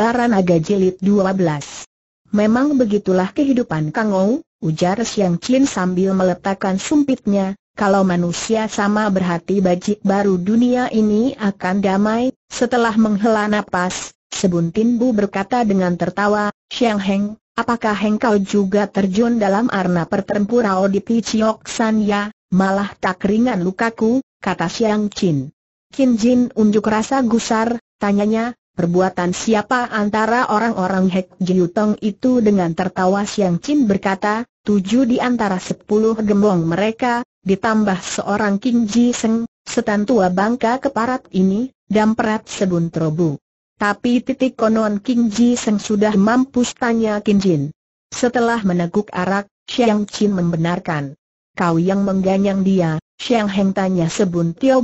Baranaga Jilid 12 Memang begitulah kehidupan Kang Ou, ujar Siang Chin sambil meletakkan sumpitnya, kalau manusia sama berhati bajik baru dunia ini akan damai, setelah menghela napas, Sebuntin Bu berkata dengan tertawa, Siang Heng, apakah heng kau juga terjun dalam arna pertempuran di Piciok Ya, malah tak ringan lukaku, kata Siang Chin. Kin Jin unjuk rasa gusar, tanyanya, Perbuatan siapa antara orang-orang Hek Jiutong itu dengan tertawa Siang Chin berkata, tujuh di antara sepuluh gembong mereka, ditambah seorang King Ji Seng, setan tua bangka keparat ini, damprat sebun terobu. Tapi titik konon King Ji Seng sudah mampus tanya Kin Jin. Setelah meneguk arak, Siang Chin membenarkan. Kau yang mengganyang dia, Siang Heng tanya sebun Tio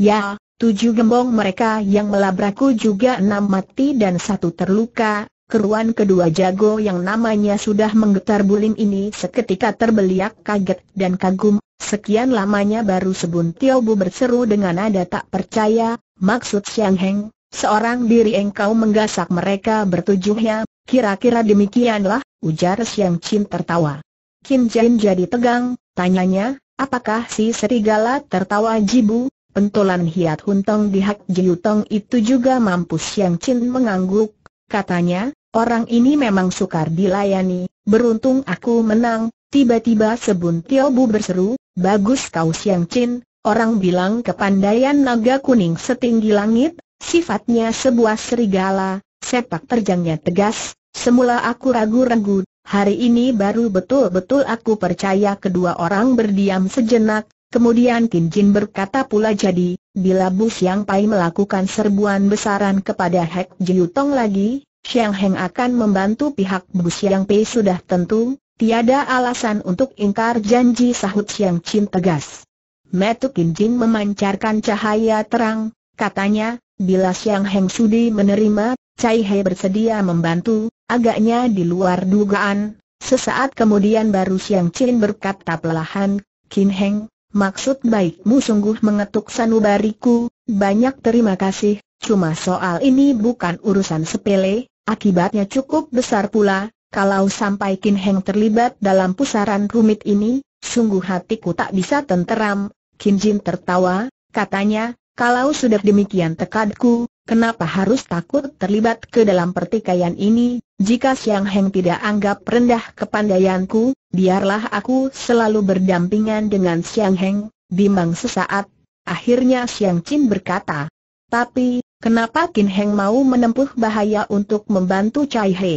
Ya, Tujuh gembong mereka yang melabrakku juga enam mati dan satu terluka, keruan kedua jago yang namanya sudah menggetar bulim ini seketika terbeliak kaget dan kagum, sekian lamanya baru sebun Tiobu berseru dengan nada tak percaya, maksud Siang Heng, seorang diri engkau menggasak mereka bertujuhnya, kira-kira demikianlah, ujar Siang Chin tertawa. Kim Jin jadi tegang, tanyanya, apakah si serigala tertawa jibu, Pentolan Hiat Huntong di Hak Jiutong itu juga mampus yang Chin mengangguk, katanya, orang ini memang sukar dilayani, beruntung aku menang, tiba-tiba Sebun Tio Bu berseru, bagus kau Siang Chin, orang bilang kepandaian naga kuning setinggi langit, sifatnya sebuah serigala, sepak terjangnya tegas, semula aku ragu-ragu, hari ini baru betul-betul aku percaya kedua orang berdiam sejenak, Kemudian Kin Jin berkata pula jadi, bila Bu Xiang Pai melakukan serbuan besaran kepada Hek Jiu Tong lagi, Xiang Heng akan membantu pihak Bu Xiang Pai sudah tentu, tiada alasan untuk ingkar janji sahut Xiang Chin tegas. Metu Kin Jin memancarkan cahaya terang, katanya, bila Xiang Heng Sudi menerima, Cai He bersedia membantu, agaknya di luar dugaan. Sesaat kemudian baru Xiang Chin berkata pelahan, Kin Heng, Maksud baikmu sungguh mengetuk sanubariku, banyak terima kasih, cuma soal ini bukan urusan sepele, akibatnya cukup besar pula, kalau sampai Kin Heng terlibat dalam pusaran rumit ini, sungguh hatiku tak bisa tenteram, Kin Jin tertawa, katanya, kalau sudah demikian tekadku, kenapa harus takut terlibat ke dalam pertikaian ini, jika Siang Heng tidak anggap rendah kepandaianku, biarlah aku selalu berdampingan dengan Siang Heng, bimbang sesaat. Akhirnya Siang Chin berkata, tapi, kenapa Kin Heng mau menempuh bahaya untuk membantu Cai He?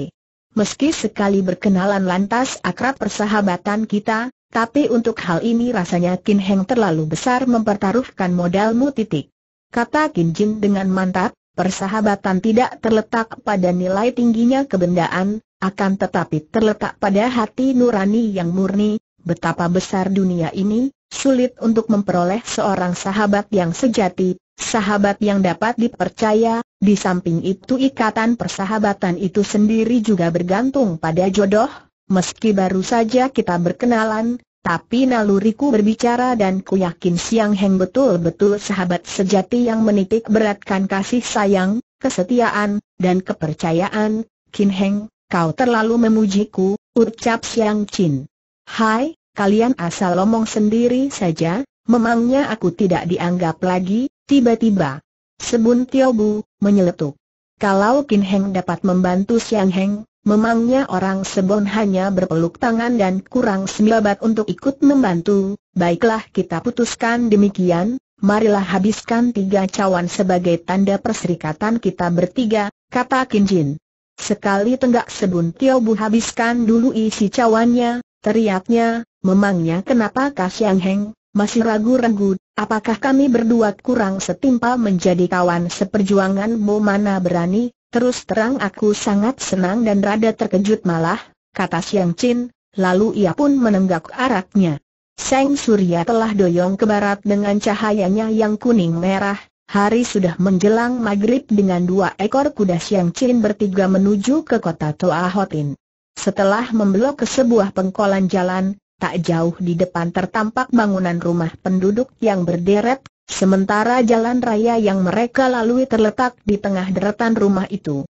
Meski sekali berkenalan lantas akrab persahabatan kita, tapi untuk hal ini rasanya Kin Heng terlalu besar mempertaruhkan modalmu titik. Kata Kin Jin dengan mantap, persahabatan tidak terletak pada nilai tingginya kebendaan, akan tetapi terletak pada hati nurani yang murni, betapa besar dunia ini, sulit untuk memperoleh seorang sahabat yang sejati, sahabat yang dapat dipercaya, di samping itu ikatan persahabatan itu sendiri juga bergantung pada jodoh, meski baru saja kita berkenalan, tapi naluriku berbicara dan ku yakin Siang Heng betul-betul sahabat sejati yang menitik beratkan kasih sayang, kesetiaan, dan kepercayaan. Kin Heng, kau terlalu memujiku, ucap Siang Chin. Hai, kalian asal omong sendiri saja, memangnya aku tidak dianggap lagi, tiba-tiba. Sebun Bu, menyeletuk. Kalau Kin Heng dapat membantu Siang Heng, memangnya orang Sebon hanya berpeluk tangan dan kurang semilabat untuk ikut membantu, baiklah kita putuskan demikian, marilah habiskan tiga cawan sebagai tanda perserikatan kita bertiga, kata Kin Jin. Sekali tenggak sebun Tio Bu habiskan dulu isi cawannya, teriaknya, memangnya kenapa Siang Heng, masih ragu-ragu, apakah kami berdua kurang setimpal menjadi kawan seperjuangan? Bu mana berani, terus terang aku sangat senang dan rada terkejut malah, kata Siang Chin, lalu ia pun menenggak araknya. Seng Surya telah doyong ke barat dengan cahayanya yang kuning merah, hari sudah menjelang maghrib dengan dua ekor kuda Siang Chin bertiga menuju ke kota Toa Hotin. Setelah membelok ke sebuah pengkolan jalan, tak jauh di depan tertampak bangunan rumah penduduk yang berderet, sementara jalan raya yang mereka lalui terletak di tengah deretan rumah itu.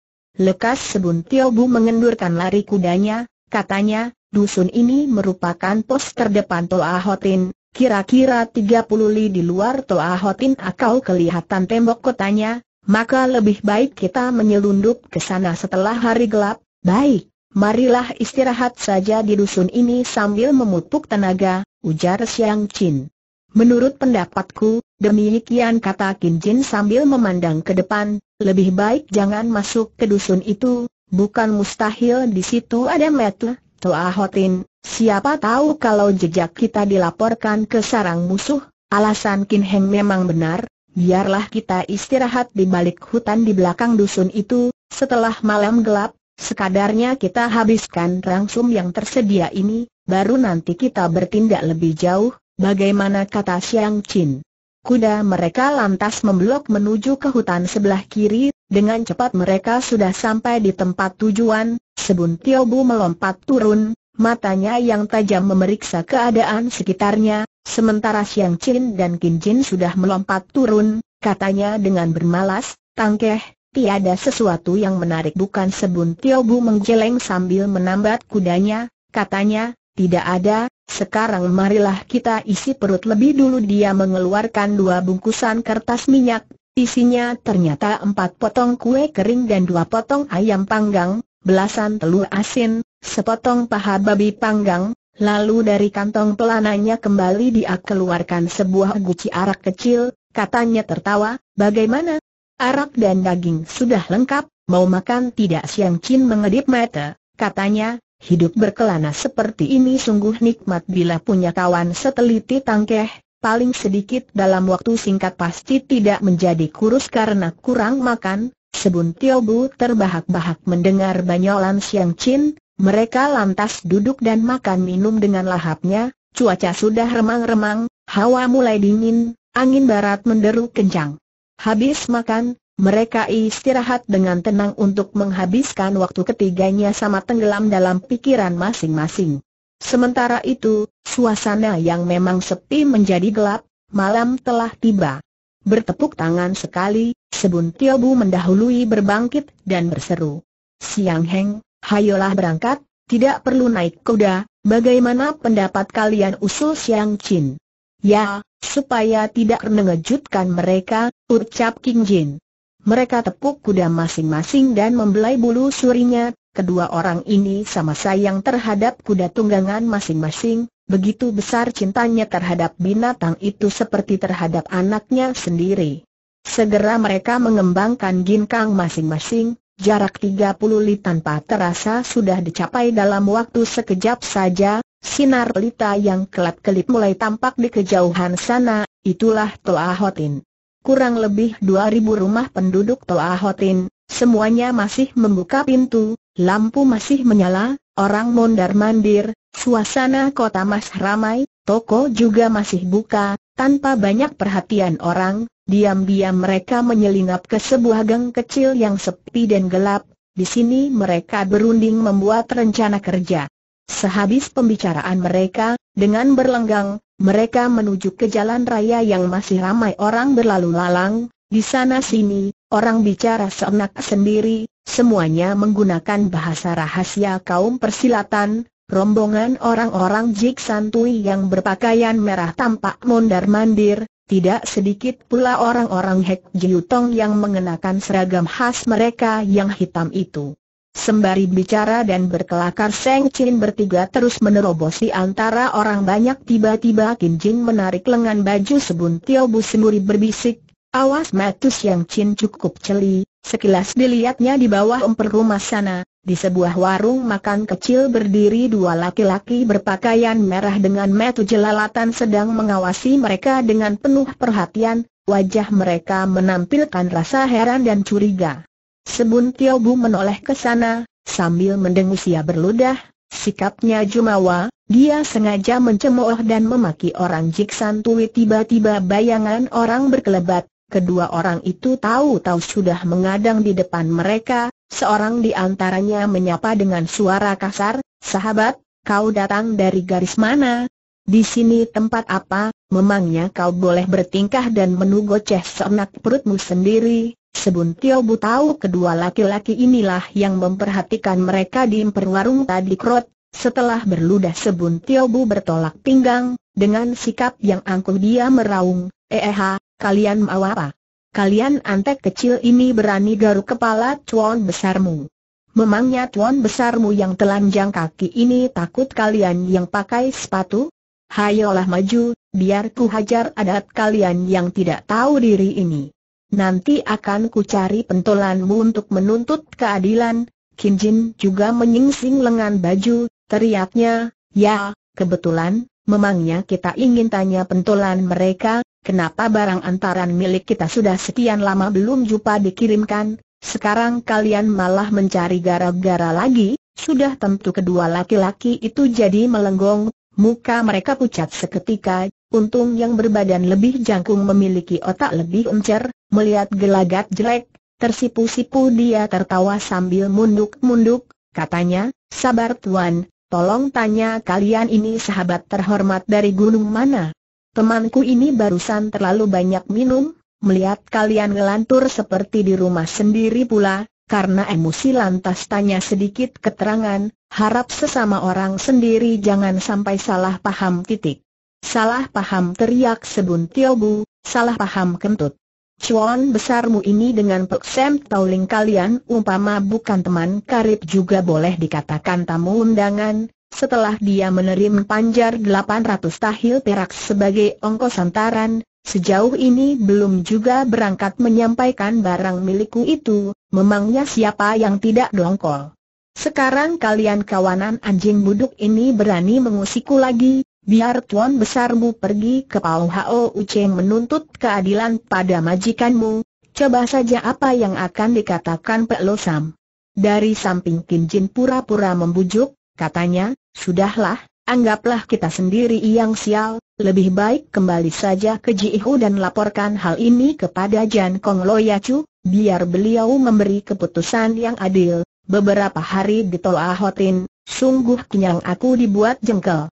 Lekas Sebun Tiobu mengendurkan lari kudanya, katanya, dusun ini merupakan pos terdepan Toa Hotin, kira-kira 30 li di luar Toa Hotin akau kelihatan tembok kotanya, maka lebih baik kita menyelundup ke sana setelah hari gelap, baik. Marilah istirahat saja di dusun ini sambil memupuk tenaga, ujar Siang Chin. Menurut pendapatku, demikian kata Kin Jin sambil memandang ke depan, lebih baik jangan masuk ke dusun itu, bukan mustahil di situ ada mete. Toa Hotin, siapa tahu kalau jejak kita dilaporkan ke sarang musuh, alasan Kin Heng memang benar, biarlah kita istirahat di balik hutan di belakang dusun itu, setelah malam gelap, sekadarnya kita habiskan rangsum yang tersedia ini, baru nanti kita bertindak lebih jauh, bagaimana kata Siang Chin. Kuda mereka lantas memblok menuju ke hutan sebelah kiri, dengan cepat mereka sudah sampai di tempat tujuan, Sebun Tiobu melompat turun, matanya yang tajam memeriksa keadaan sekitarnya, sementara Siang Chin dan Kin Jin sudah melompat turun, katanya dengan bermalas, tangkeh, tiada sesuatu yang menarik bukan Sebun Tiobu menggeleng sambil menambat kudanya, katanya, tidak ada, sekarang marilah kita isi perut lebih dulu dia mengeluarkan dua bungkusan kertas minyak, Isinya ternyata empat potong kue kering dan dua potong ayam panggang, belasan telur asin, sepotong paha babi panggang, lalu dari kantong pelananya kembali dia keluarkan sebuah guci arak kecil, katanya tertawa, bagaimana? Arak dan daging sudah lengkap, mau makan tidak Siang Chin mengedip mata, katanya, hidup berkelana seperti ini sungguh nikmat bila punya kawan seteliti tangkeh, paling sedikit dalam waktu singkat pasti tidak menjadi kurus karena kurang makan, Sebun Tiobu terbahak-bahak mendengar banyolan Siang Chin, mereka lantas duduk dan makan minum dengan lahapnya, cuaca sudah remang-remang, hawa mulai dingin, angin barat menderu kencang. Habis makan, mereka istirahat dengan tenang untuk menghabiskan waktu ketiganya sama tenggelam dalam pikiran masing-masing. Sementara itu, Suasana yang memang sepi menjadi gelap, malam telah tiba. Bertepuk tangan sekali, Sebun Tiobu mendahului berbangkit dan berseru. Siang Heng, hayolah berangkat, tidak perlu naik kuda, bagaimana pendapat kalian usul Siang Chin? Ya, supaya tidak mengejutkan mereka, ucap King Jin. Mereka tepuk kuda masing-masing dan membelai bulu surinya, kedua orang ini sama sayang terhadap kuda tunggangan masing-masing, begitu besar cintanya terhadap binatang itu seperti terhadap anaknya sendiri. Segera mereka mengembangkan ginkang masing-masing, jarak 30 li tanpa terasa sudah dicapai dalam waktu sekejap saja, sinar pelita yang kelap-kelip mulai tampak di kejauhan sana, itulah Toa Hotin. Kurang lebih ribu rumah penduduk Toa Hotin, semuanya masih membuka pintu, Lampu masih menyala, orang mondar-mandir, suasana kota mas ramai, toko juga masih buka, tanpa banyak perhatian orang, diam-diam mereka menyelinap ke sebuah gang kecil yang sepi dan gelap, di sini mereka berunding membuat rencana kerja. Sehabis pembicaraan mereka, dengan berlenggang, mereka menuju ke jalan raya yang masih ramai orang berlalu lalang, di sana sini, orang bicara seenak sendiri, Semuanya menggunakan bahasa rahasia kaum persilatan, rombongan orang-orang Jik Santui yang berpakaian merah tampak mondar-mandir, tidak sedikit pula orang-orang Hek Jiutong yang mengenakan seragam khas mereka yang hitam itu. Sembari bicara dan berkelakar Seng Chin bertiga terus menerobosi antara orang banyak tiba-tiba Kim Jin menarik lengan baju sebun Tio Bu Semuri berbisik, awas Matus yang Chin cukup celi, Sekilas dilihatnya di bawah umper rumah sana, di sebuah warung makan kecil berdiri dua laki-laki berpakaian merah dengan metu jelalatan sedang mengawasi mereka dengan penuh perhatian, wajah mereka menampilkan rasa heran dan curiga. Sebun bu menoleh ke sana, sambil mendengus ia berludah, sikapnya jumawa, dia sengaja mencemooh dan memaki orang Jiksan Tui tiba-tiba bayangan orang berkelebat, Kedua orang itu tahu-tahu sudah mengadang di depan mereka, seorang di antaranya menyapa dengan suara kasar, sahabat, kau datang dari garis mana? Di sini tempat apa, memangnya kau boleh bertingkah dan menugoceh seenak perutmu sendiri? Tio Bu tahu kedua laki-laki inilah yang memperhatikan mereka di perwarung tadi krot. Setelah berludah Tio Bu bertolak pinggang, dengan sikap yang angkuh dia meraung, eh, eh kalian mau apa? Kalian antek kecil ini berani garuk kepala tuan besarmu. Memangnya tuan besarmu yang telanjang kaki ini takut kalian yang pakai sepatu? Hayolah maju, biar ku hajar adat kalian yang tidak tahu diri ini. Nanti akan ku cari pentolanmu untuk menuntut keadilan. Kinjin juga menyingsing lengan baju, teriaknya, ya, kebetulan, Memangnya kita ingin tanya pentolan mereka, kenapa barang antaran milik kita sudah sekian lama belum jumpa dikirimkan, sekarang kalian malah mencari gara-gara lagi, sudah tentu kedua laki-laki itu jadi melenggong, muka mereka pucat seketika, untung yang berbadan lebih jangkung memiliki otak lebih encer, melihat gelagat jelek, tersipu-sipu dia tertawa sambil munduk-munduk, katanya, sabar tuan, Tolong tanya kalian ini sahabat terhormat dari gunung mana? Temanku ini barusan terlalu banyak minum, melihat kalian ngelantur seperti di rumah sendiri pula, karena emosi lantas tanya sedikit keterangan, harap sesama orang sendiri jangan sampai salah paham titik. Salah paham teriak sebun Tiobu, salah paham kentut. Cuan besarmu ini dengan peksem tauling kalian umpama bukan teman karib juga boleh dikatakan tamu undangan, setelah dia menerima panjar 800 tahil perak sebagai ongkos antaran, Sejauh ini belum juga berangkat menyampaikan barang milikku itu, memangnya siapa yang tidak dongkol. Sekarang kalian kawanan anjing buduk ini berani mengusikku lagi, Biar tuan besarmu pergi ke Pau Hao Uceng menuntut keadilan pada majikanmu, coba saja apa yang akan dikatakan Pak Lo Dari samping Kim Jin pura-pura membujuk, katanya, sudahlah, anggaplah kita sendiri yang sial, lebih baik kembali saja ke Ji Jihu dan laporkan hal ini kepada Jan Kong Loyacu, biar beliau memberi keputusan yang adil. Beberapa hari di Toa Hotin, sungguh kenyang aku dibuat jengkel.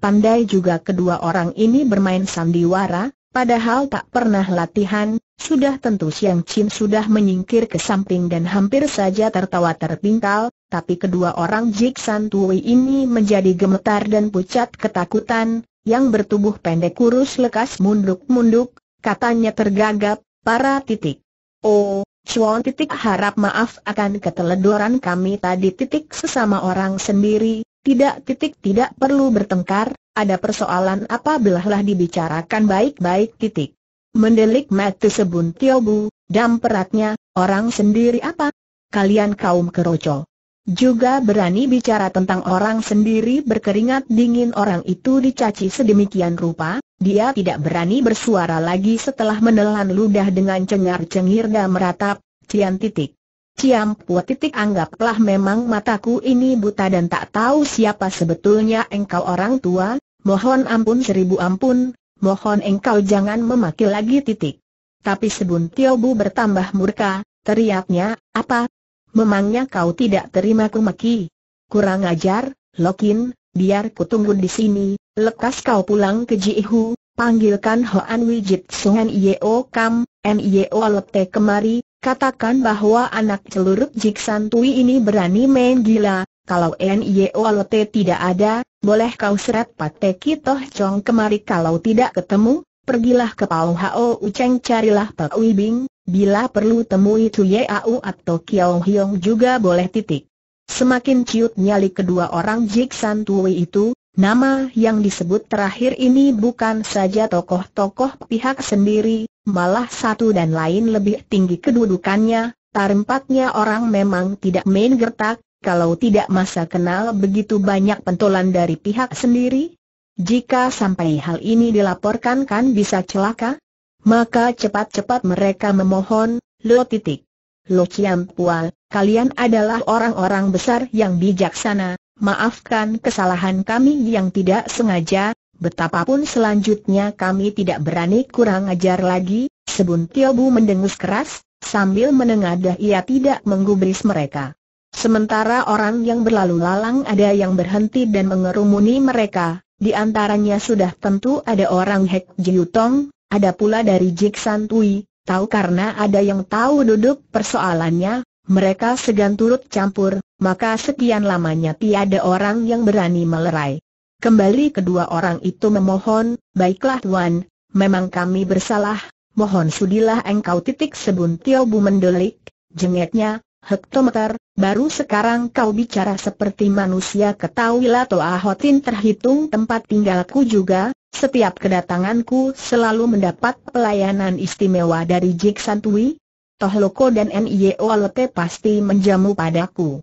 Pandai juga kedua orang ini bermain sandiwara, padahal tak pernah latihan, sudah tentu Siang Chin sudah menyingkir ke samping dan hampir saja tertawa terpingkal, tapi kedua orang Jik San Tui ini menjadi gemetar dan pucat ketakutan, yang bertubuh pendek kurus lekas munduk-munduk, katanya tergagap, para titik. Oh, Chuan titik harap maaf akan keteledoran kami tadi titik sesama orang sendiri, tidak titik tidak perlu bertengkar, ada persoalan apa belahlah dibicarakan baik-baik titik. Mendelik mati sebun tiobu, dam peratnya, orang sendiri apa? Kalian kaum keroco. Juga berani bicara tentang orang sendiri berkeringat dingin orang itu dicaci sedemikian rupa, dia tidak berani bersuara lagi setelah menelan ludah dengan cengar-cengir dan meratap, cian titik. Ciam Pua titik anggaplah memang mataku ini buta dan tak tahu siapa sebetulnya engkau orang tua, mohon ampun seribu ampun, mohon engkau jangan memaki lagi titik. Tapi sebun Tio bertambah murka, teriaknya, apa? Memangnya kau tidak terima ku maki? Kurang ajar, Lokin, biar ku tunggu di sini, lekas kau pulang ke Jihu, panggilkan Hoan Wijit Sungan Yeo Kam, Nio Lepte kemari, Katakan bahwa anak celurup Tui ini berani main gila, kalau NYOLT tidak ada, boleh kau seret Pateki Toh Chong kemari kalau tidak ketemu, pergilah ke Pau Hao Uceng carilah Pak Wibing, bila perlu temui Tuye Au atau Kiao Hiong juga boleh titik. Semakin ciut nyali kedua orang Jik Santui itu, Nama yang disebut terakhir ini bukan saja tokoh-tokoh pihak sendiri, malah satu dan lain lebih tinggi kedudukannya, tarempatnya orang memang tidak main gertak, kalau tidak masa kenal begitu banyak pentolan dari pihak sendiri. Jika sampai hal ini dilaporkan kan bisa celaka? Maka cepat-cepat mereka memohon, lo titik. Lo Ciampual, kalian adalah orang-orang besar yang bijaksana, Maafkan kesalahan kami yang tidak sengaja, betapapun selanjutnya kami tidak berani kurang ajar lagi, sebuntil bu mendengus keras, sambil menengadah ia tidak menggubris mereka. Sementara orang yang berlalu lalang ada yang berhenti dan mengerumuni mereka, di antaranya sudah tentu ada orang Hek Tong, ada pula dari San Tui, tahu karena ada yang tahu duduk persoalannya, mereka segan turut campur, maka sekian lamanya tiada orang yang berani melerai. Kembali kedua orang itu memohon, baiklah Tuan, memang kami bersalah, mohon sudilah engkau titik sebuntil bu mendelik, Jengetnya, hektometer, baru sekarang kau bicara seperti manusia ketahuilah Toa Toahotin terhitung tempat tinggalku juga, setiap kedatanganku selalu mendapat pelayanan istimewa dari Jik Santui, Tohloko dan N.I.O.L.T. pasti menjamu padaku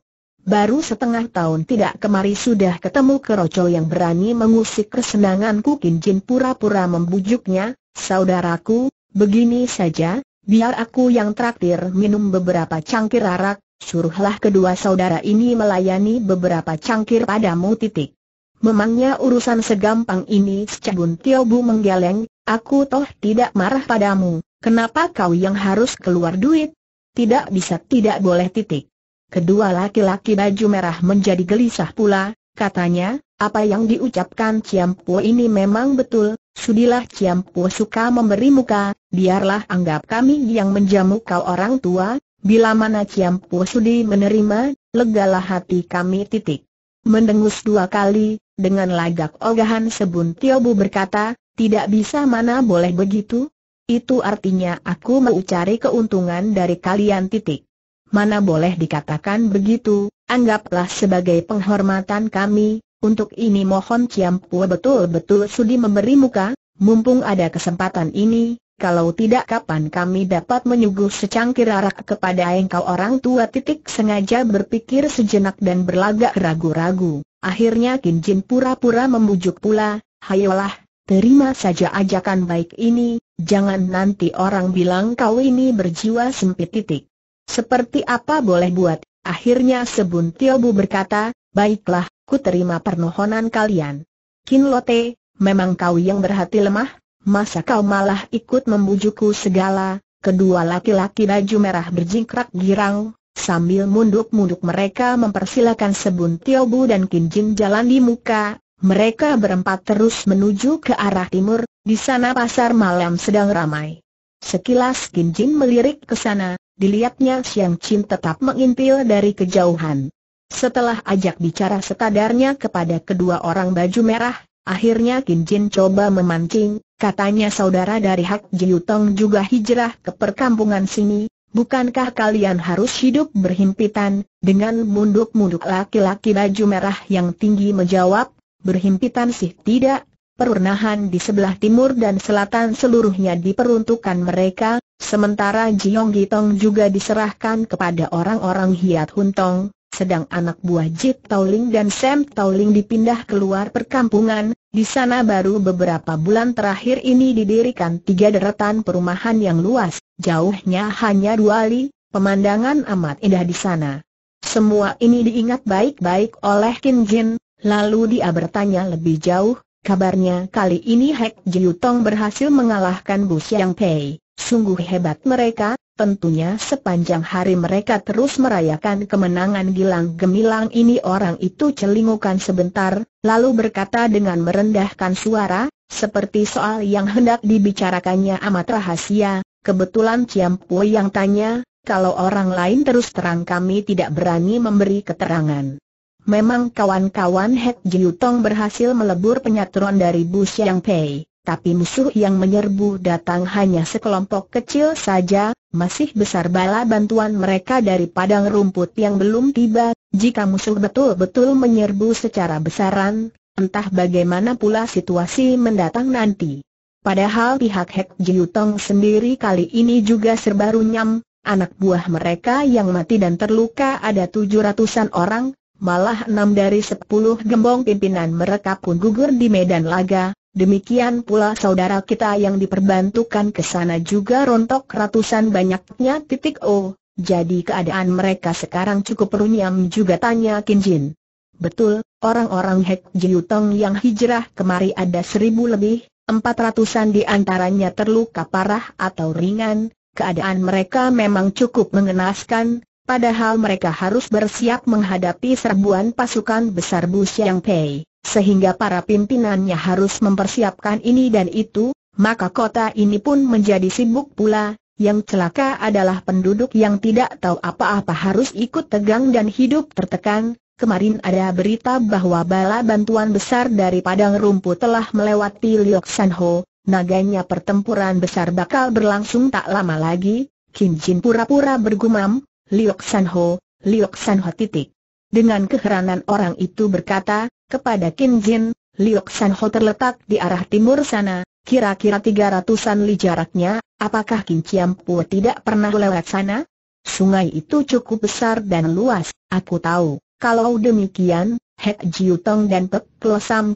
baru setengah tahun tidak kemari sudah ketemu kerocol yang berani mengusik kesenanganku Kim Jin pura-pura membujuknya, saudaraku, begini saja, biar aku yang traktir minum beberapa cangkir arak, suruhlah kedua saudara ini melayani beberapa cangkir padamu titik. Memangnya urusan segampang ini secabun Tiobu menggeleng, aku toh tidak marah padamu, kenapa kau yang harus keluar duit? Tidak bisa tidak boleh titik. Kedua laki-laki baju merah menjadi gelisah pula, katanya, apa yang diucapkan Ciampu ini memang betul, sudilah Ciampu suka memberi muka, biarlah anggap kami yang menjamu kau orang tua, bila mana Ciampu sudi menerima, legalah hati kami titik. Mendengus dua kali, dengan lagak ogahan sebun bu berkata, tidak bisa mana boleh begitu? Itu artinya aku mau cari keuntungan dari kalian titik mana boleh dikatakan begitu, anggaplah sebagai penghormatan kami, untuk ini mohon Ciampua betul-betul sudi memberi muka, mumpung ada kesempatan ini, kalau tidak kapan kami dapat menyuguh secangkir arak kepada engkau orang tua titik sengaja berpikir sejenak dan berlagak ragu-ragu. Akhirnya Kin Jin pura-pura membujuk pula, hayolah, terima saja ajakan baik ini, jangan nanti orang bilang kau ini berjiwa sempit titik. Seperti apa boleh buat, akhirnya Sebun Bu berkata, baiklah, ku terima permohonan kalian. Kin Lote, memang kau yang berhati lemah, masa kau malah ikut membujukku segala, kedua laki-laki baju merah berjingkrak girang, sambil munduk-munduk mereka mempersilakan Sebun Tiobu dan Kinjin jalan di muka, mereka berempat terus menuju ke arah timur, di sana pasar malam sedang ramai. Sekilas Kim Jin melirik ke sana, dilihatnya Siang Chin tetap mengintil dari kejauhan. Setelah ajak bicara sekadarnya kepada kedua orang baju merah, akhirnya Kim Jin coba memancing, katanya saudara dari Hak Tong juga hijrah ke perkampungan sini, bukankah kalian harus hidup berhimpitan, dengan munduk-munduk laki-laki baju merah yang tinggi menjawab, berhimpitan sih tidak, perurnahan di sebelah timur dan selatan seluruhnya diperuntukkan mereka, sementara Jiong Gitong juga diserahkan kepada orang-orang Hiat Tong, sedang anak buah Jit Tauling dan Sam Tauling dipindah keluar perkampungan, di sana baru beberapa bulan terakhir ini didirikan tiga deretan perumahan yang luas, jauhnya hanya dua li, pemandangan amat indah di sana. Semua ini diingat baik-baik oleh Kin Jin, lalu dia bertanya lebih jauh, Kabarnya kali ini Hek Jiu Tong berhasil mengalahkan Bu Siang Pei. Sungguh hebat mereka, tentunya sepanjang hari mereka terus merayakan kemenangan Gilang Gemilang ini orang itu celingukan sebentar, lalu berkata dengan merendahkan suara, seperti soal yang hendak dibicarakannya amat rahasia, kebetulan Ciam Pui yang tanya, kalau orang lain terus terang kami tidak berani memberi keterangan. Memang kawan-kawan Jiu Jiutong berhasil melebur penyatuan dari Bu Xiang Pei, tapi musuh yang menyerbu datang hanya sekelompok kecil saja, masih besar bala bantuan mereka dari padang rumput yang belum tiba, jika musuh betul-betul menyerbu secara besaran, entah bagaimana pula situasi mendatang nanti. Padahal pihak Hek Jiutong sendiri kali ini juga serba runyam, anak buah mereka yang mati dan terluka ada tujuh ratusan orang, Malah enam dari sepuluh gembong pimpinan mereka pun gugur di medan laga, demikian pula saudara kita yang diperbantukan ke sana juga rontok ratusan banyaknya titik O, jadi keadaan mereka sekarang cukup runyam juga tanya Kinjin. Betul, orang-orang Hek Jiutong yang hijrah kemari ada seribu lebih, empat ratusan di antaranya terluka parah atau ringan, keadaan mereka memang cukup mengenaskan, Padahal mereka harus bersiap menghadapi serbuan pasukan besar Bu Xiang Pei, sehingga para pimpinannya harus mempersiapkan ini dan itu, maka kota ini pun menjadi sibuk pula, yang celaka adalah penduduk yang tidak tahu apa-apa harus ikut tegang dan hidup tertekan. Kemarin ada berita bahwa bala bantuan besar dari padang rumput telah melewati Liok Ho, naganya pertempuran besar bakal berlangsung tak lama lagi. Kim Jin pura-pura bergumam, Liok Sanho, Liok Ho titik. Dengan keheranan orang itu berkata, kepada Kin Jin, Liok Sanho terletak di arah timur sana, kira-kira tiga ratusan li jaraknya, apakah Kin Chiam Pua tidak pernah lewat sana? Sungai itu cukup besar dan luas, aku tahu. Kalau demikian, Hek Jiu dan Pek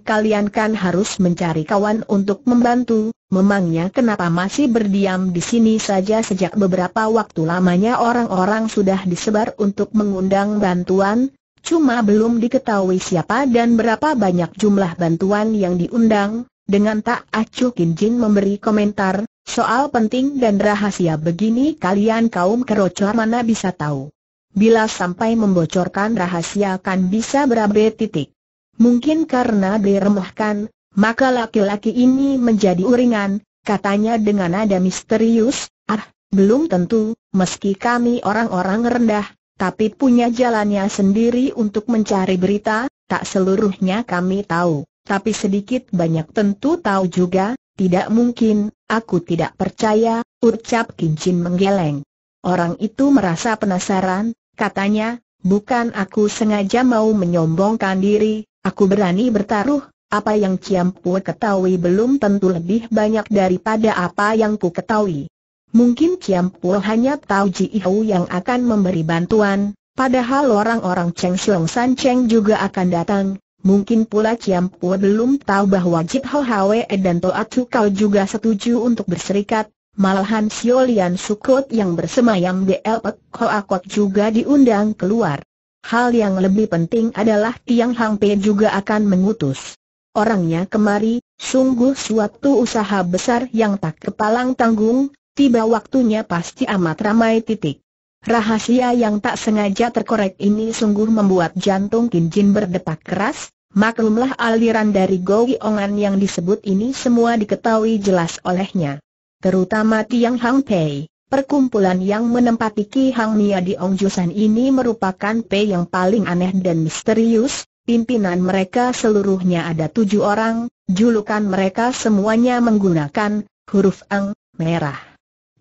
kalian kan harus mencari kawan untuk membantu, memangnya kenapa masih berdiam di sini saja sejak beberapa waktu lamanya orang-orang sudah disebar untuk mengundang bantuan, cuma belum diketahui siapa dan berapa banyak jumlah bantuan yang diundang, dengan tak acuh Kin Jin memberi komentar, soal penting dan rahasia begini kalian kaum kerocor mana bisa tahu. Bila sampai membocorkan rahasia kan bisa berabe titik. Mungkin karena diremehkan, maka laki-laki ini menjadi uringan, katanya dengan nada misterius, ah, belum tentu, meski kami orang-orang rendah, tapi punya jalannya sendiri untuk mencari berita, tak seluruhnya kami tahu, tapi sedikit banyak tentu tahu juga, tidak mungkin, aku tidak percaya, ucap Kincin menggeleng. Orang itu merasa penasaran, katanya, bukan aku sengaja mau menyombongkan diri, aku berani bertaruh, apa yang Ciampu ketahui belum tentu lebih banyak daripada apa yang ku ketahui. Mungkin Ciampu hanya tahu Ji Hou yang akan memberi bantuan, padahal orang-orang Cheng Xiong San Cheng juga akan datang, Mungkin pula Ciam belum tahu bahwa Jit Ho Hwe dan Toa Chu Kau juga setuju untuk berserikat, Malahan Siolian Sukut yang bersemayam di Elpek Koakot juga diundang keluar. Hal yang lebih penting adalah Tiang Hang Pe juga akan mengutus orangnya kemari, sungguh suatu usaha besar yang tak kepalang tanggung, tiba waktunya pasti amat ramai titik. Rahasia yang tak sengaja terkorek ini sungguh membuat jantung Jin berdetak keras, maklumlah aliran dari Ongan yang disebut ini semua diketahui jelas olehnya terutama Tiang Hang Pei. Perkumpulan yang menempati Ki Hang Nia di Ong Ongjusan ini merupakan Pei yang paling aneh dan misterius, pimpinan mereka seluruhnya ada tujuh orang, julukan mereka semuanya menggunakan huruf Ang, merah.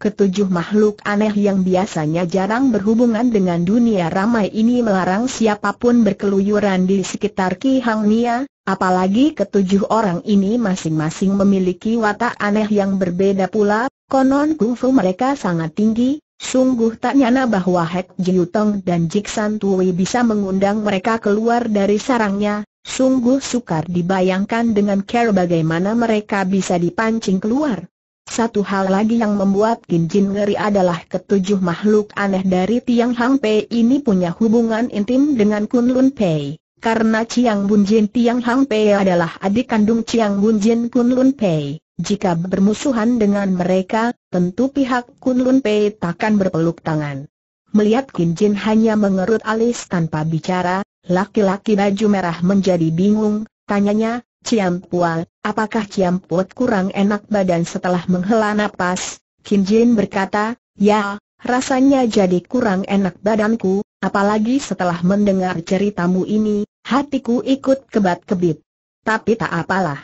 Ketujuh makhluk aneh yang biasanya jarang berhubungan dengan dunia ramai ini melarang siapapun berkeluyuran di sekitar Ki Hang Nia, Apalagi ketujuh orang ini masing-masing memiliki watak aneh yang berbeda pula, konon kungfu mereka sangat tinggi, sungguh tak nyana bahwa Hek Jiutong dan Jik Tui bisa mengundang mereka keluar dari sarangnya, sungguh sukar dibayangkan dengan care bagaimana mereka bisa dipancing keluar. Satu hal lagi yang membuat Kin Jin ngeri adalah ketujuh makhluk aneh dari Tiang Hang Pei ini punya hubungan intim dengan Kun Lun Pei karena Chiang Jin Tiang Hang Pei adalah adik kandung Chiang Jin Kun Lun Pei. Jika bermusuhan dengan mereka, tentu pihak Kun Lun Pei takkan berpeluk tangan. Melihat Kin Jin hanya mengerut alis tanpa bicara, laki-laki baju merah menjadi bingung, tanyanya, Ciam Pual, apakah Ciam Puat kurang enak badan setelah menghela nafas? Kin Jin berkata, ya, rasanya jadi kurang enak badanku, apalagi setelah mendengar ceritamu ini, Hatiku ikut kebat-kebit. Tapi tak apalah.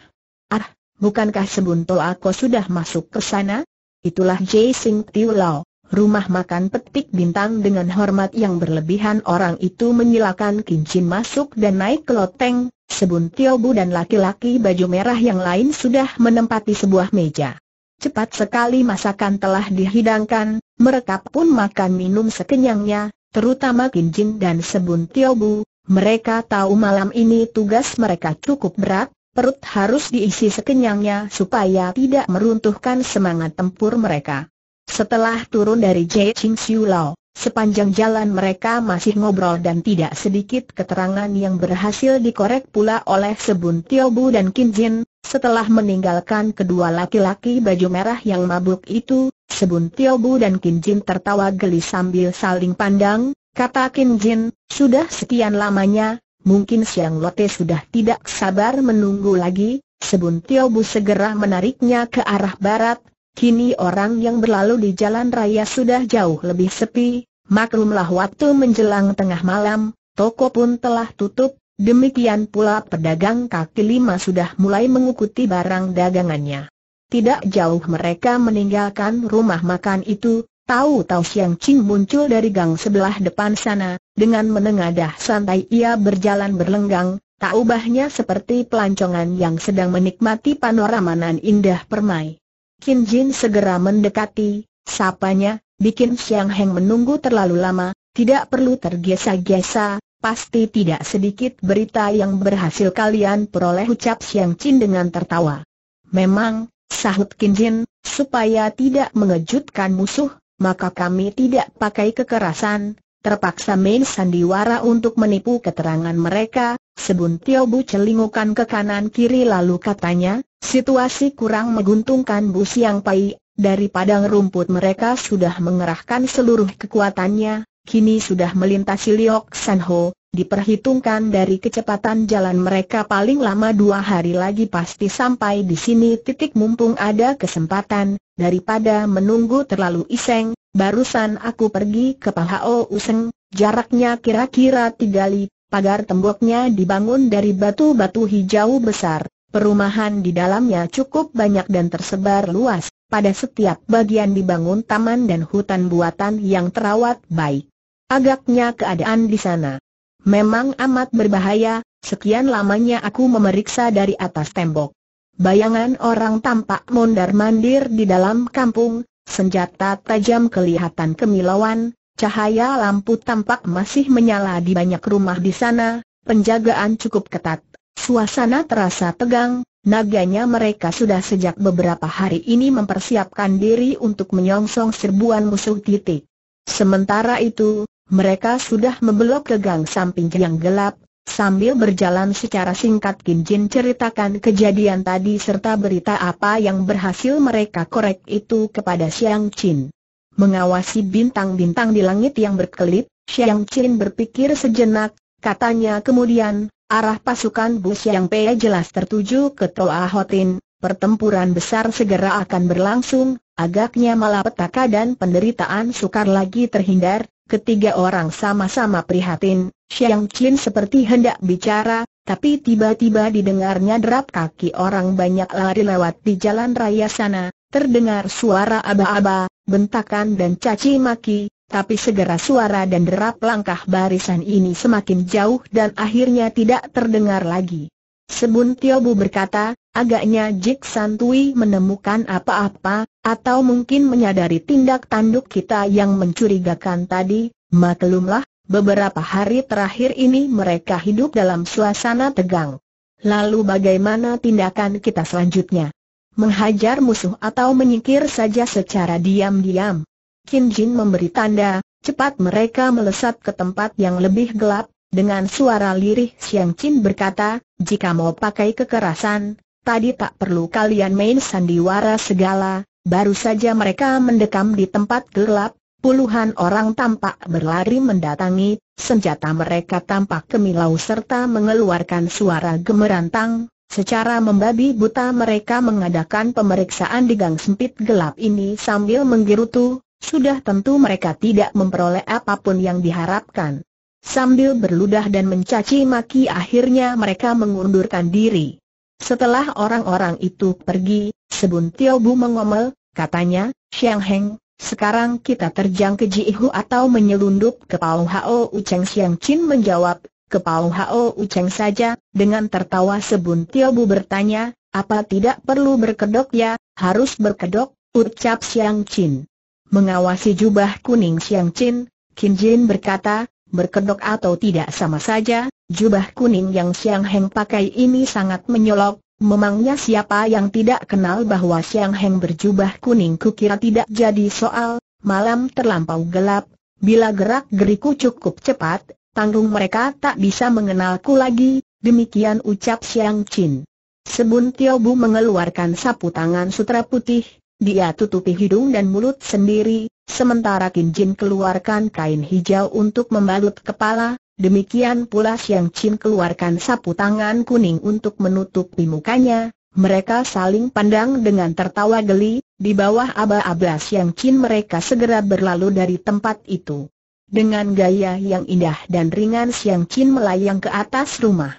Ah, bukankah sebuntul aku sudah masuk ke sana? Itulah Jason Sing Tiu Lau, rumah makan petik bintang dengan hormat yang berlebihan orang itu menyilakan kincin masuk dan naik ke loteng, sebun Tiobu dan laki-laki baju merah yang lain sudah menempati sebuah meja. Cepat sekali masakan telah dihidangkan, mereka pun makan minum sekenyangnya, terutama kincin dan Sebun Tiobu, mereka tahu malam ini tugas mereka cukup berat, perut harus diisi sekenyangnya supaya tidak meruntuhkan semangat tempur mereka. Setelah turun dari Jie Ching Siu Lao, sepanjang jalan mereka masih ngobrol dan tidak sedikit keterangan yang berhasil dikorek pula oleh Sebun Tio Bu dan Kim Jin. Setelah meninggalkan kedua laki-laki baju merah yang mabuk itu, Sebun Tio Bu dan Kim Jin tertawa geli sambil saling pandang, Kata Kin Jin, sudah sekian lamanya, mungkin Siang Lote sudah tidak sabar menunggu lagi, Sebun Bu segera menariknya ke arah barat, kini orang yang berlalu di jalan raya sudah jauh lebih sepi, maklumlah waktu menjelang tengah malam, toko pun telah tutup, demikian pula pedagang kaki lima sudah mulai mengikuti barang dagangannya. Tidak jauh mereka meninggalkan rumah makan itu, Tahu-tahu Siang Qing muncul dari gang sebelah depan sana, dengan menengadah santai ia berjalan berlenggang, tak ubahnya seperti pelancongan yang sedang menikmati panoramanan indah permai. Qin Jin segera mendekati, sapanya, bikin Siang Heng menunggu terlalu lama, tidak perlu tergesa-gesa, pasti tidak sedikit berita yang berhasil kalian peroleh ucap Siang Chin dengan tertawa. Memang, sahut Qin Jin, supaya tidak mengejutkan musuh, maka kami tidak pakai kekerasan, terpaksa main sandiwara untuk menipu keterangan mereka, Sebun bu celingukan ke kanan kiri lalu katanya, situasi kurang menguntungkan Bu Siang Pai, dari padang rumput mereka sudah mengerahkan seluruh kekuatannya, kini sudah melintasi Liok Sanho, diperhitungkan dari kecepatan jalan mereka paling lama dua hari lagi pasti sampai di sini titik mumpung ada kesempatan, daripada menunggu terlalu iseng, barusan aku pergi ke Pahao Useng, jaraknya kira-kira tiga li, pagar temboknya dibangun dari batu-batu hijau besar, perumahan di dalamnya cukup banyak dan tersebar luas, pada setiap bagian dibangun taman dan hutan buatan yang terawat baik. Agaknya keadaan di sana memang amat berbahaya, sekian lamanya aku memeriksa dari atas tembok. Bayangan orang tampak mondar-mandir di dalam kampung, senjata tajam kelihatan kemilauan, cahaya lampu tampak masih menyala di banyak rumah di sana, penjagaan cukup ketat, suasana terasa tegang, naganya mereka sudah sejak beberapa hari ini mempersiapkan diri untuk menyongsong serbuan musuh titik. Sementara itu, mereka sudah membelok ke gang samping yang gelap, Sambil berjalan secara singkat Kim Jin ceritakan kejadian tadi serta berita apa yang berhasil mereka korek itu kepada Xiang Qin. Mengawasi bintang-bintang di langit yang berkelip, Xiang Qin berpikir sejenak, katanya kemudian, arah pasukan Bu Xiang Pei jelas tertuju ke Toa Hotin, pertempuran besar segera akan berlangsung, agaknya malah petaka dan penderitaan sukar lagi terhindar, Ketiga orang sama-sama prihatin, Xiang Qin seperti hendak bicara, tapi tiba-tiba didengarnya derap kaki orang banyak lari lewat di jalan raya sana, terdengar suara aba-aba, bentakan dan caci maki, tapi segera suara dan derap langkah barisan ini semakin jauh dan akhirnya tidak terdengar lagi. Sebun Tiobu berkata, Agaknya Jik Santui menemukan apa-apa, atau mungkin menyadari tindak tanduk kita yang mencurigakan tadi, maklumlah, beberapa hari terakhir ini mereka hidup dalam suasana tegang. Lalu bagaimana tindakan kita selanjutnya? Menghajar musuh atau menyingkir saja secara diam-diam? Qin Jin memberi tanda, cepat mereka melesat ke tempat yang lebih gelap, dengan suara lirih Xiang Qin berkata, jika mau pakai kekerasan, tadi tak perlu kalian main sandiwara segala, baru saja mereka mendekam di tempat gelap, puluhan orang tampak berlari mendatangi, senjata mereka tampak kemilau serta mengeluarkan suara gemerantang, Secara membabi buta mereka mengadakan pemeriksaan di gang sempit gelap ini sambil menggerutu, sudah tentu mereka tidak memperoleh apapun yang diharapkan. Sambil berludah dan mencaci maki akhirnya mereka mengundurkan diri. Setelah orang-orang itu pergi, Sebun Tiobu mengomel, katanya, Xiang Heng, sekarang kita terjang ke Jihu atau menyelundup ke Pao Hao Ucheng Xiang Chin menjawab, ke Pao Hao Ucheng saja, dengan tertawa Sebun Tiobu bertanya, apa tidak perlu berkedok ya, harus berkedok, ucap Xiang Chin. Mengawasi jubah kuning Xiang Chin, Qin Jin berkata, berkedok atau tidak sama saja, Jubah kuning yang Siang Heng pakai ini sangat menyolok, memangnya siapa yang tidak kenal bahwa Siang Heng berjubah kuning kukira tidak jadi soal, malam terlampau gelap, bila gerak-geriku cukup cepat, tanggung mereka tak bisa mengenalku lagi, demikian ucap Siang Chin. Sebun Tiobu mengeluarkan sapu tangan sutra putih, dia tutupi hidung dan mulut sendiri, sementara Kin Jin keluarkan kain hijau untuk membalut kepala, Demikian pula Siang Chin keluarkan sapu tangan kuning untuk menutup mukanya, mereka saling pandang dengan tertawa geli, di bawah aba-aba Siang Chin mereka segera berlalu dari tempat itu. Dengan gaya yang indah dan ringan Siang Chin melayang ke atas rumah.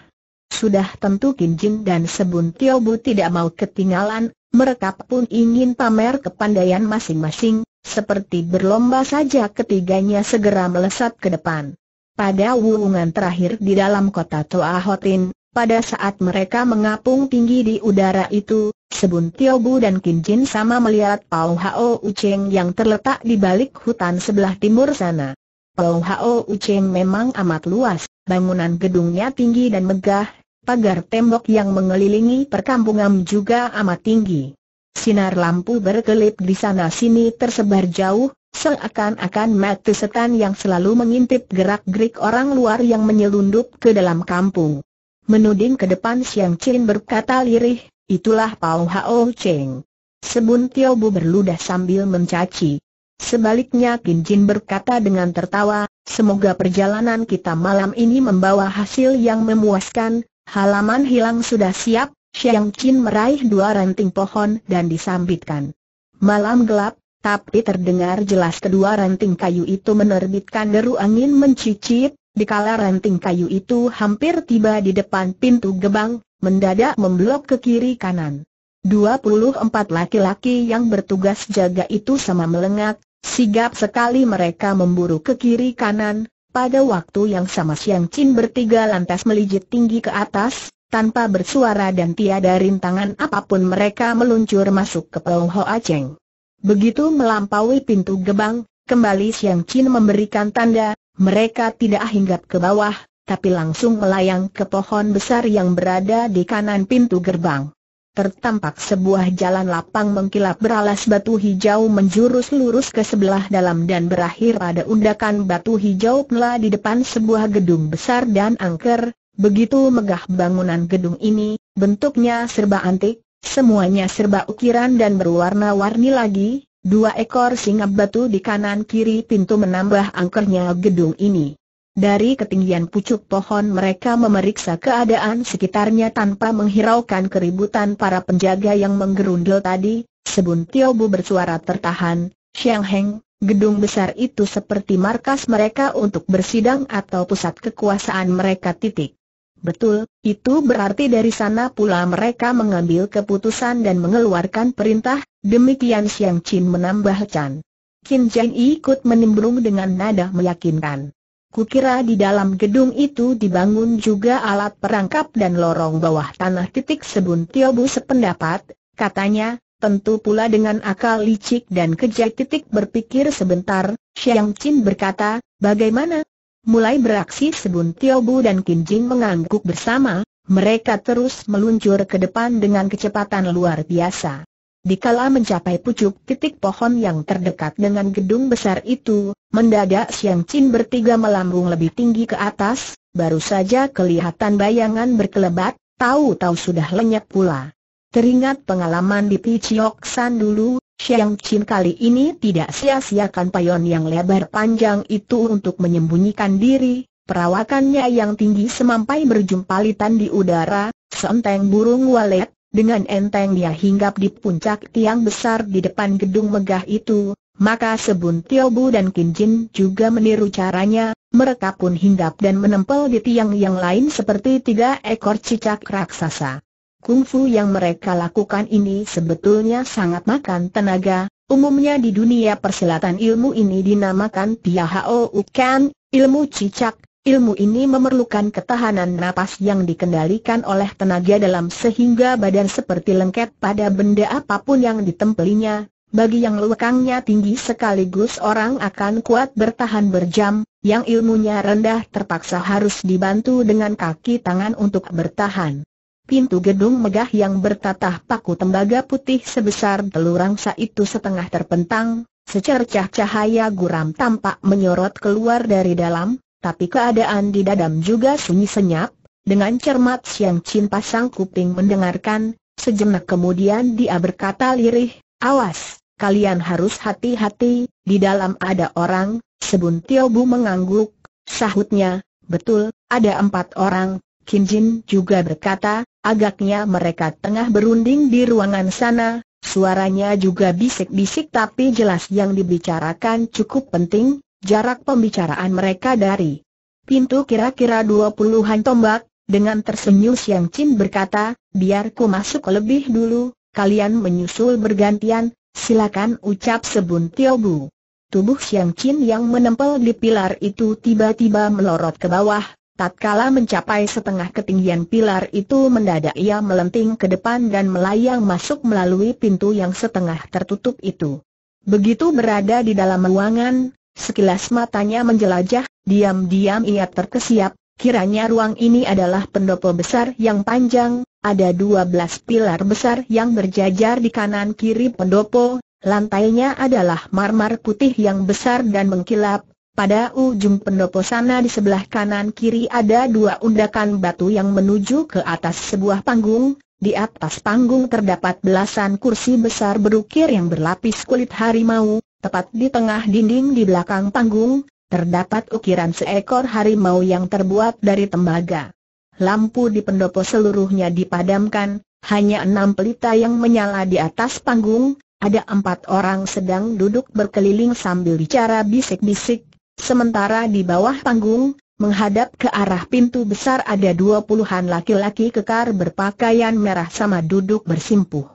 Sudah tentu Kin Jin dan Sebun Tio Bu tidak mau ketinggalan, mereka pun ingin pamer kepandaian masing-masing, seperti berlomba saja ketiganya segera melesat ke depan pada wulungan terakhir di dalam kota Toa Hotin, pada saat mereka mengapung tinggi di udara itu, Sebun Tiobu dan Kin Jin sama melihat Pau Hao Ucheng yang terletak di balik hutan sebelah timur sana. Pau Hao Ucheng memang amat luas, bangunan gedungnya tinggi dan megah, pagar tembok yang mengelilingi perkampungan juga amat tinggi. Sinar lampu berkelip di sana-sini tersebar jauh, Seakan-akan mati setan yang selalu mengintip gerak-gerik orang luar yang menyelundup ke dalam kampung. Menuding ke depan Siang Chin berkata lirih, itulah Pao Hao Cheng. Sebun Tio Bu berludah sambil mencaci. Sebaliknya Kin Jin berkata dengan tertawa, semoga perjalanan kita malam ini membawa hasil yang memuaskan, halaman hilang sudah siap, Siang Chin meraih dua ranting pohon dan disambitkan. Malam gelap, tapi terdengar jelas kedua ranting kayu itu menerbitkan deru angin mencicit, dikala ranting kayu itu hampir tiba di depan pintu gebang, mendadak memblok ke kiri kanan. 24 laki-laki yang bertugas jaga itu sama melengat, sigap sekali mereka memburu ke kiri kanan, pada waktu yang sama Siang Chin bertiga lantas melijit tinggi ke atas, tanpa bersuara dan tiada rintangan apapun mereka meluncur masuk ke Pelong Ho Cheng. Begitu melampaui pintu gebang, kembali Siang Chin memberikan tanda, mereka tidak hinggap ke bawah, tapi langsung melayang ke pohon besar yang berada di kanan pintu gerbang. Tertampak sebuah jalan lapang mengkilap beralas batu hijau menjurus lurus ke sebelah dalam dan berakhir pada undakan batu hijau pula di depan sebuah gedung besar dan angker, begitu megah bangunan gedung ini, bentuknya serba antik, Semuanya serba ukiran dan berwarna-warni lagi, dua ekor singa batu di kanan-kiri pintu menambah angkernya gedung ini. Dari ketinggian pucuk pohon mereka memeriksa keadaan sekitarnya tanpa menghiraukan keributan para penjaga yang menggerundel tadi, sebun Tiobu bersuara tertahan, Xiang Heng, Gedung besar itu seperti markas mereka untuk bersidang atau pusat kekuasaan mereka titik. Betul, itu berarti dari sana pula mereka mengambil keputusan dan mengeluarkan perintah, demikian Siang menambah menambahkan. Qin Zheng ikut menimbrung dengan nada meyakinkan. Kukira di dalam gedung itu dibangun juga alat perangkap dan lorong bawah tanah titik sebun Tiobu sependapat, katanya, tentu pula dengan akal licik dan kejai titik berpikir sebentar, Siang Chin berkata, bagaimana, Mulai beraksi Sebun Tiobu dan Kim Jing mengangguk bersama, mereka terus meluncur ke depan dengan kecepatan luar biasa. Dikala mencapai pucuk titik pohon yang terdekat dengan gedung besar itu, mendadak Siang Chin bertiga melambung lebih tinggi ke atas, baru saja kelihatan bayangan berkelebat, tahu-tahu sudah lenyap pula. Teringat pengalaman di Pichok San dulu, Xiang Chin kali ini tidak sia-siakan payon yang lebar panjang itu untuk menyembunyikan diri, perawakannya yang tinggi semampai berjumpalitan di udara, seenteng burung walet, dengan enteng dia hinggap di puncak tiang besar di depan gedung megah itu, maka Sebun Tiobu dan Kin Jin juga meniru caranya, mereka pun hinggap dan menempel di tiang yang lain seperti tiga ekor cicak raksasa. Kungfu yang mereka lakukan ini sebetulnya sangat makan tenaga, umumnya di dunia persilatan ilmu ini dinamakan Piahao Ukan, ilmu cicak, Ilmu ini memerlukan ketahanan napas yang dikendalikan oleh tenaga dalam sehingga badan seperti lengket pada benda apapun yang ditempelinya. Bagi yang lekangnya tinggi sekaligus orang akan kuat bertahan berjam, yang ilmunya rendah terpaksa harus dibantu dengan kaki tangan untuk bertahan. Pintu gedung megah yang bertatah paku tembaga putih sebesar telur angsa itu setengah terpentang, secercah cahaya guram tampak menyorot keluar dari dalam, tapi keadaan di dadam juga sunyi senyap, dengan cermat Siang cin pasang kuping mendengarkan, sejenak kemudian dia berkata lirih, awas, kalian harus hati-hati, di dalam ada orang, sebun Tiobu mengangguk, sahutnya, betul, ada empat orang, Kinjin juga berkata, agaknya mereka tengah berunding di ruangan sana, suaranya juga bisik-bisik tapi jelas yang dibicarakan cukup penting, jarak pembicaraan mereka dari pintu kira-kira dua puluhan tombak, dengan tersenyum Siang Chin berkata, biar ku masuk lebih dulu, kalian menyusul bergantian, silakan ucap sebun Tiobu. Tubuh Siang Chin yang menempel di pilar itu tiba-tiba melorot ke bawah, Tatkala mencapai setengah ketinggian pilar itu mendadak ia melenting ke depan dan melayang masuk melalui pintu yang setengah tertutup itu. Begitu berada di dalam ruangan, sekilas matanya menjelajah, diam-diam ia terkesiap, kiranya ruang ini adalah pendopo besar yang panjang, ada dua belas pilar besar yang berjajar di kanan kiri pendopo, lantainya adalah marmar putih yang besar dan mengkilap, pada ujung pendopo sana di sebelah kanan kiri ada dua undakan batu yang menuju ke atas sebuah panggung. Di atas panggung terdapat belasan kursi besar berukir yang berlapis kulit harimau. Tepat di tengah dinding di belakang panggung, terdapat ukiran seekor harimau yang terbuat dari tembaga. Lampu di pendopo seluruhnya dipadamkan, hanya enam pelita yang menyala di atas panggung, ada empat orang sedang duduk berkeliling sambil bicara bisik-bisik, Sementara di bawah panggung, menghadap ke arah pintu besar ada dua puluhan laki-laki kekar berpakaian merah sama duduk bersimpuh.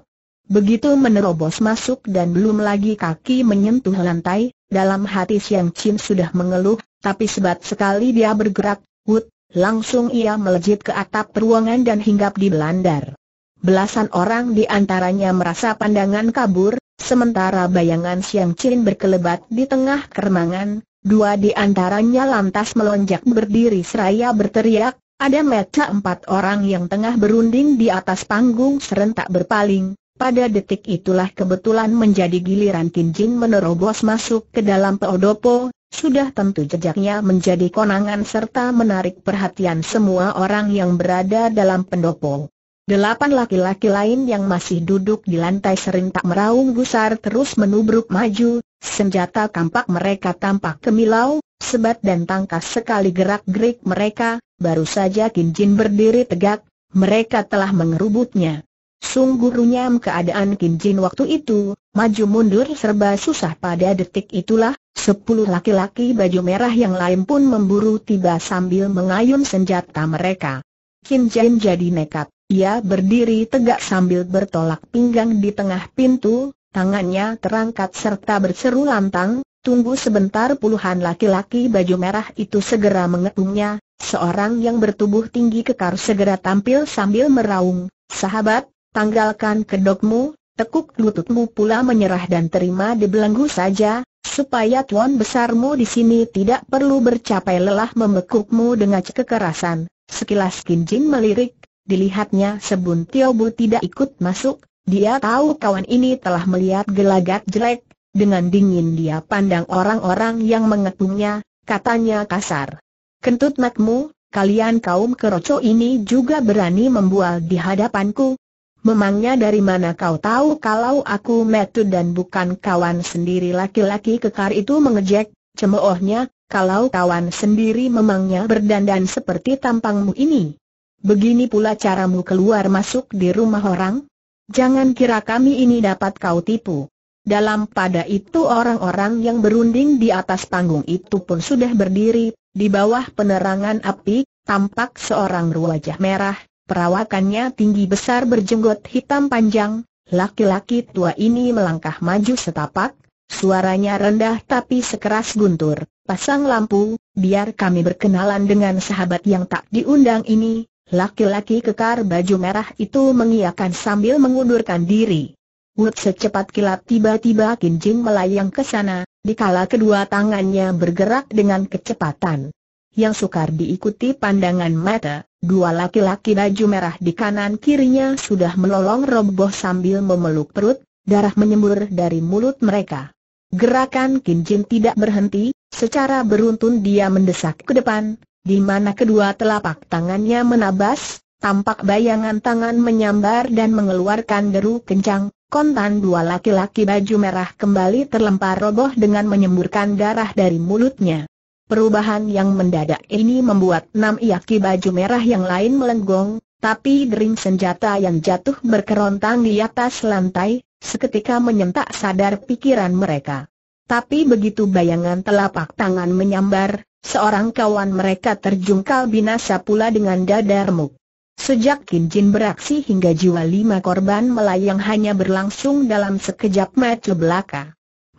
Begitu menerobos masuk dan belum lagi kaki menyentuh lantai, dalam hati Siang Chin sudah mengeluh, tapi sebat sekali dia bergerak, wut, langsung ia melejit ke atap ruangan dan hinggap di belandar. Belasan orang di antaranya merasa pandangan kabur, sementara bayangan Siang Chin berkelebat di tengah kermangan, Dua di antaranya lantas melonjak berdiri seraya berteriak, ada meta empat orang yang tengah berunding di atas panggung serentak berpaling. Pada detik itulah kebetulan menjadi giliran Jin menerobos masuk ke dalam Peodopo, sudah tentu jejaknya menjadi konangan serta menarik perhatian semua orang yang berada dalam pendopo. Delapan laki-laki lain yang masih duduk di lantai serentak meraung gusar terus menubruk maju, senjata kampak mereka tampak kemilau, sebat dan tangkas sekali gerak-gerik mereka, baru saja Kinjin berdiri tegak, mereka telah mengerubutnya. Sungguh runyam keadaan Kinjin waktu itu, maju mundur serba susah pada detik itulah, sepuluh laki-laki baju merah yang lain pun memburu tiba sambil mengayun senjata mereka. Kinjin jadi nekat. Ia berdiri tegak sambil bertolak pinggang di tengah pintu, tangannya terangkat serta berseru lantang, tunggu sebentar puluhan laki-laki baju merah itu segera mengepungnya, seorang yang bertubuh tinggi kekar segera tampil sambil meraung, sahabat, tanggalkan kedokmu, tekuk lututmu pula menyerah dan terima dibelenggu saja, supaya tuan besarmu di sini tidak perlu bercapai lelah membekukmu dengan kekerasan. Sekilas Kinjin melirik Dilihatnya Sebun Tiobu tidak ikut masuk, dia tahu kawan ini telah melihat gelagat jelek, dengan dingin dia pandang orang-orang yang mengepungnya, katanya kasar. Kentut matmu, kalian kaum keroco ini juga berani membual di hadapanku. Memangnya dari mana kau tahu kalau aku metu dan bukan kawan sendiri laki-laki kekar itu mengejek, cemoohnya, kalau kawan sendiri memangnya berdandan seperti tampangmu ini. Begini pula caramu keluar masuk di rumah orang? Jangan kira kami ini dapat kau tipu. Dalam pada itu orang-orang yang berunding di atas panggung itu pun sudah berdiri, di bawah penerangan api, tampak seorang berwajah merah, perawakannya tinggi besar berjenggot hitam panjang, laki-laki tua ini melangkah maju setapak, suaranya rendah tapi sekeras guntur, pasang lampu, biar kami berkenalan dengan sahabat yang tak diundang ini, Laki-laki kekar baju merah itu mengiakan sambil mengundurkan diri. Wut secepat kilat tiba-tiba Kinjing melayang ke sana, dikala kedua tangannya bergerak dengan kecepatan. Yang sukar diikuti pandangan mata, dua laki-laki baju merah di kanan kirinya sudah melolong roboh sambil memeluk perut, darah menyembur dari mulut mereka. Gerakan Kinjing tidak berhenti, secara beruntun dia mendesak ke depan, di mana kedua telapak tangannya menabas, tampak bayangan tangan menyambar dan mengeluarkan deru kencang, kontan dua laki-laki baju merah kembali terlempar roboh dengan menyemburkan darah dari mulutnya. Perubahan yang mendadak ini membuat enam iaki baju merah yang lain melenggong, tapi dering senjata yang jatuh berkerontang di atas lantai, seketika menyentak sadar pikiran mereka. Tapi begitu bayangan telapak tangan menyambar, Seorang kawan mereka terjungkal binasa pula dengan dada remuk. Sejak Kinjin beraksi hingga jiwa lima korban melayang hanya berlangsung dalam sekejap mata belaka.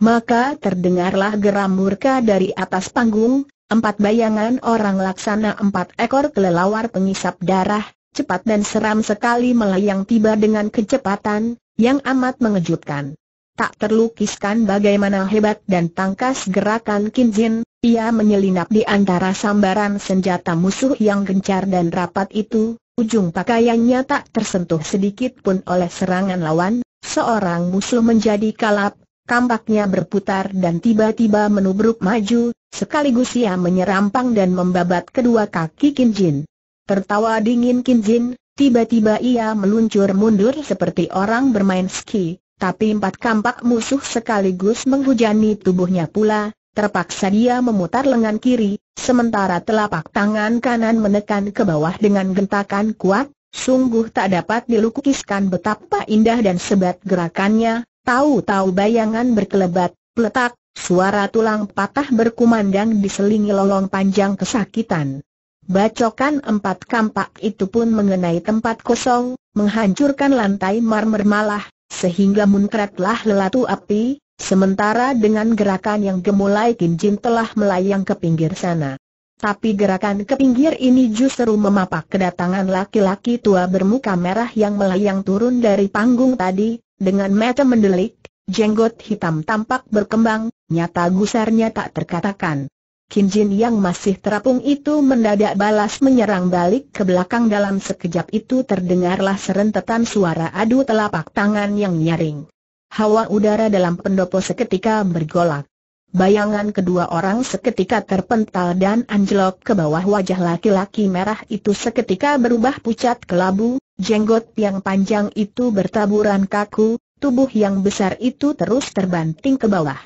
Maka terdengarlah geram murka dari atas panggung, empat bayangan orang laksana empat ekor kelelawar pengisap darah, cepat dan seram sekali melayang tiba dengan kecepatan, yang amat mengejutkan. Tak terlukiskan bagaimana hebat dan tangkas gerakan Kinjin, ia menyelinap di antara sambaran senjata musuh yang gencar dan rapat itu, ujung pakaiannya tak tersentuh sedikit pun oleh serangan lawan, seorang musuh menjadi kalap, kampaknya berputar dan tiba-tiba menubruk maju, sekaligus ia menyerampang dan membabat kedua kaki Kinjin. Tertawa dingin Kinjin, tiba-tiba ia meluncur mundur seperti orang bermain ski, tapi empat kampak musuh sekaligus menghujani tubuhnya pula, Terpaksa dia memutar lengan kiri, sementara telapak tangan kanan menekan ke bawah dengan gentakan kuat, sungguh tak dapat dilukiskan betapa indah dan sebat gerakannya, tahu-tahu bayangan berkelebat, peletak, suara tulang patah berkumandang diselingi lolong panjang kesakitan. Bacokan empat kampak itu pun mengenai tempat kosong, menghancurkan lantai marmer malah, sehingga muncratlah lelatu api, Sementara dengan gerakan yang gemulai Kim Jin telah melayang ke pinggir sana. Tapi gerakan ke pinggir ini justru memapak kedatangan laki-laki tua bermuka merah yang melayang turun dari panggung tadi, dengan mata mendelik, jenggot hitam tampak berkembang, nyata gusarnya tak terkatakan. Kim Jin yang masih terapung itu mendadak balas menyerang balik ke belakang dalam sekejap itu terdengarlah serentetan suara adu telapak tangan yang nyaring hawa udara dalam pendopo seketika bergolak. Bayangan kedua orang seketika terpental dan anjlok ke bawah wajah laki-laki merah itu seketika berubah pucat kelabu, jenggot yang panjang itu bertaburan kaku, tubuh yang besar itu terus terbanting ke bawah.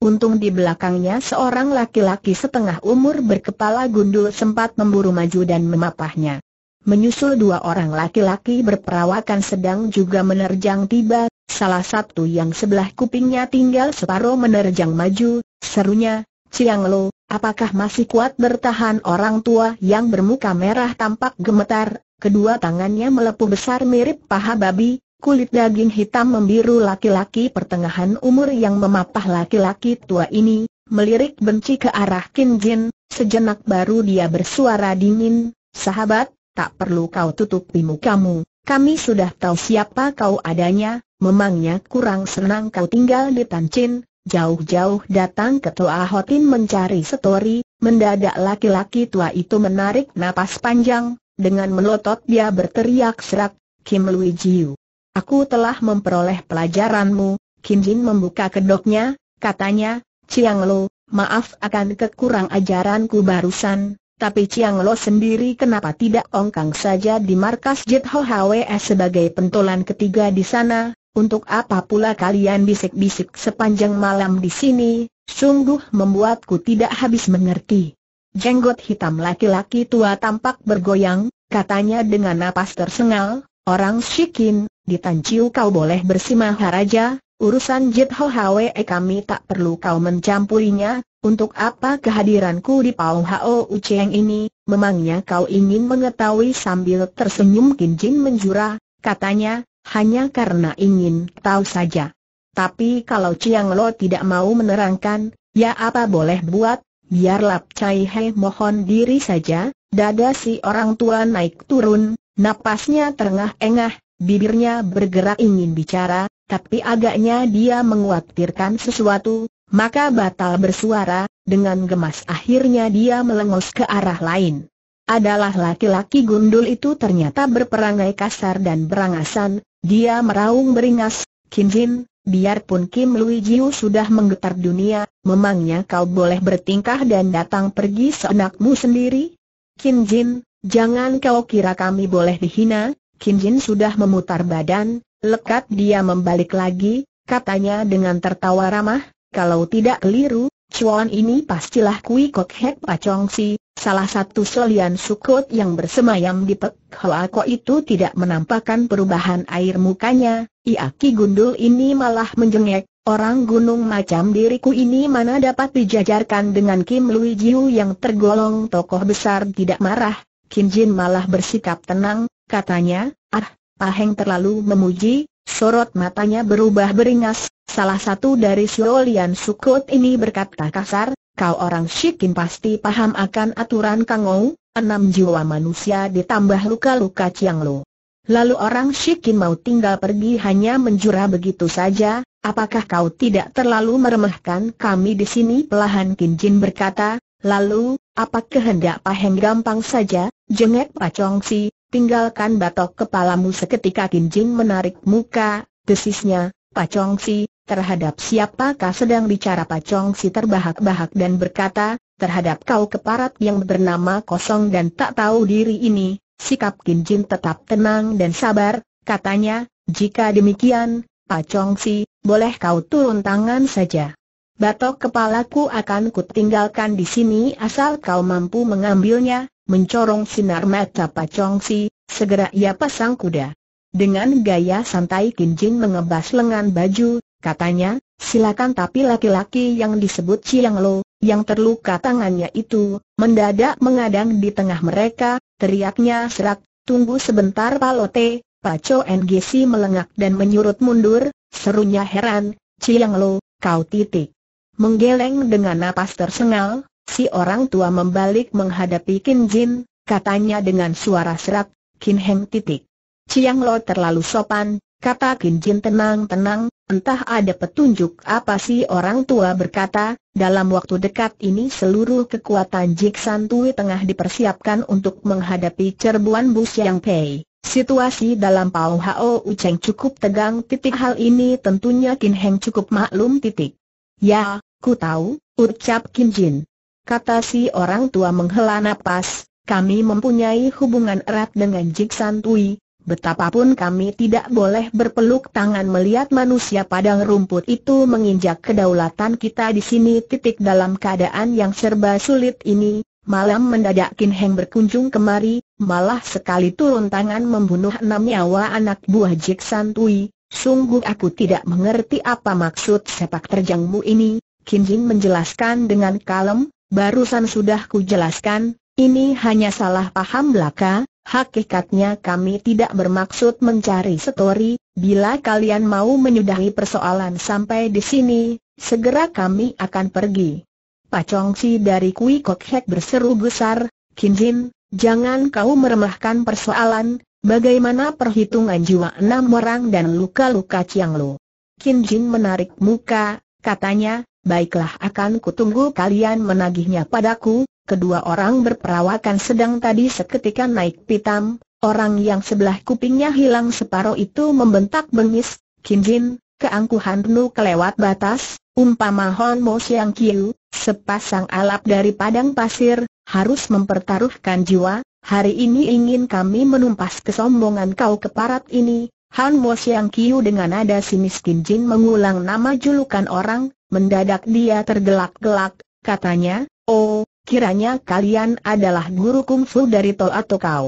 Untung di belakangnya seorang laki-laki setengah umur berkepala gundul sempat memburu maju dan memapahnya. Menyusul dua orang laki-laki berperawakan sedang juga menerjang tiba Salah satu yang sebelah kupingnya tinggal separuh menerjang maju, serunya, Ciang Lo, apakah masih kuat bertahan orang tua yang bermuka merah tampak gemetar, kedua tangannya melepuh besar mirip paha babi, kulit daging hitam membiru laki-laki pertengahan umur yang memapah laki-laki tua ini, melirik benci ke arah Kin Jin, sejenak baru dia bersuara dingin, sahabat, tak perlu kau tutupi mukamu, kami sudah tahu siapa kau adanya, Memangnya kurang senang kau tinggal di Tancin, jauh-jauh datang ke Toa Hotin mencari setori, mendadak laki-laki tua itu menarik napas panjang, dengan melotot dia berteriak serak, Kim Lui Jiu. Aku telah memperoleh pelajaranmu, Kim Jin membuka kedoknya, katanya, Chiang Lo, maaf akan kekurang ajaranku barusan, tapi Chiang Lo sendiri kenapa tidak ongkang saja di markas Jit Ho Hwe sebagai pentolan ketiga di sana, untuk apa pula kalian bisik-bisik sepanjang malam di sini, sungguh membuatku tidak habis mengerti. Jenggot hitam laki-laki tua tampak bergoyang, katanya dengan napas tersengal, orang syikin, di kau boleh bersimah haraja, urusan Jit Ho Hwe eh, kami tak perlu kau mencampurinya, untuk apa kehadiranku di Pau Hao Uceng ini, memangnya kau ingin mengetahui sambil tersenyum Kinjin menjura, katanya, hanya karena ingin tahu saja. Tapi kalau Chiang Lo tidak mau menerangkan, ya apa boleh buat, biarlah Chai He mohon diri saja, dada si orang tua naik turun, napasnya terengah-engah, bibirnya bergerak ingin bicara, tapi agaknya dia menguatirkan sesuatu, maka batal bersuara, dengan gemas akhirnya dia melengos ke arah lain adalah laki-laki gundul itu ternyata berperangai kasar dan berangasan, dia meraung beringas, Kim Jin, biarpun Kim Lui Jiu sudah menggetar dunia, memangnya kau boleh bertingkah dan datang pergi seenakmu sendiri? Kim Jin, jangan kau kira kami boleh dihina, Kim Jin sudah memutar badan, lekat dia membalik lagi, katanya dengan tertawa ramah, kalau tidak keliru, Cuan ini pastilah Kui Kok Hek Pacong Si, salah satu selian sukut yang bersemayam di Pek Hoa Kok itu tidak menampakkan perubahan air mukanya, Iaki Gundul ini malah menjengek, orang gunung macam diriku ini mana dapat dijajarkan dengan Kim Lui Jiu yang tergolong tokoh besar tidak marah, Kim Jin malah bersikap tenang, katanya, ah, Paheng terlalu memuji, Sorot matanya berubah beringas, salah satu dari Suolian Sukut ini berkata kasar, kau orang Shikin pasti paham akan aturan Kangou, enam jiwa manusia ditambah luka-luka Chiang Lo. Lalu orang Shikin mau tinggal pergi hanya menjura begitu saja, apakah kau tidak terlalu meremehkan kami di sini? Pelahan Kinjin berkata, lalu, apa kehendak Paheng gampang saja, jengek Pacong Si, tinggalkan batok kepalamu seketika Kinjing menarik muka, desisnya, Pak Si, terhadap siapakah sedang bicara Pak Si terbahak-bahak dan berkata, terhadap kau keparat yang bernama kosong dan tak tahu diri ini, sikap Kinjing tetap tenang dan sabar, katanya, jika demikian, Pak Si, boleh kau turun tangan saja. Batok kepalaku akan kutinggalkan di sini asal kau mampu mengambilnya, mencorong sinar mata Pacong Si, segera ia pasang kuda. Dengan gaya santai Jin mengebas lengan baju, katanya, silakan tapi laki-laki yang disebut Chiang Lo, yang terluka tangannya itu, mendadak mengadang di tengah mereka, teriaknya serak, tunggu sebentar Palote, Paco NGC melengak dan menyurut mundur, serunya heran, Chiang Lo, kau titik. Menggeleng dengan napas tersengal, Si orang tua membalik menghadapi Kin Jin, katanya dengan suara serak, Kin Heng titik. Ciang Lo terlalu sopan, kata Kin Jin tenang-tenang, entah ada petunjuk apa si orang tua berkata, dalam waktu dekat ini seluruh kekuatan Jiksan Tui tengah dipersiapkan untuk menghadapi cerbuan Bu Siang Pei. Situasi dalam Pau Hao Ucheng cukup tegang titik hal ini tentunya Kin Heng cukup maklum titik. Ya, ku tahu, ucap Kin Jin kata si orang tua menghela nafas. kami mempunyai hubungan erat dengan Jik Santui, betapapun kami tidak boleh berpeluk tangan melihat manusia padang rumput itu menginjak kedaulatan kita di sini titik dalam keadaan yang serba sulit ini, malam mendadak Kin Heng berkunjung kemari, malah sekali turun tangan membunuh enam nyawa anak buah Jik Santui, sungguh aku tidak mengerti apa maksud sepak terjangmu ini, Kin Jin menjelaskan dengan kalem, Barusan sudah ku jelaskan, ini hanya salah paham belaka, hakikatnya kami tidak bermaksud mencari setori, bila kalian mau menyudahi persoalan sampai di sini, segera kami akan pergi. Pak Si dari Kui Kok Hek berseru besar, Kinjin, jangan kau meremehkan persoalan, bagaimana perhitungan jiwa enam orang dan luka-luka Chiang Lu. Kinjin menarik muka, katanya, Baiklah akan kutunggu kalian menagihnya padaku, kedua orang berperawakan sedang tadi seketika naik pitam, orang yang sebelah kupingnya hilang separuh itu membentak bengis, Kinjin, keangkuhan nu kelewat batas, umpama Hon Mo Siang Kiu, sepasang alap dari padang pasir, harus mempertaruhkan jiwa, hari ini ingin kami menumpas kesombongan kau keparat ini, Han Mo Siang Kiu dengan nada sinis Kinjin mengulang nama julukan orang, Mendadak dia tergelak-gelak, katanya, Oh, kiranya kalian adalah guru kungfu dari Tol atau kau.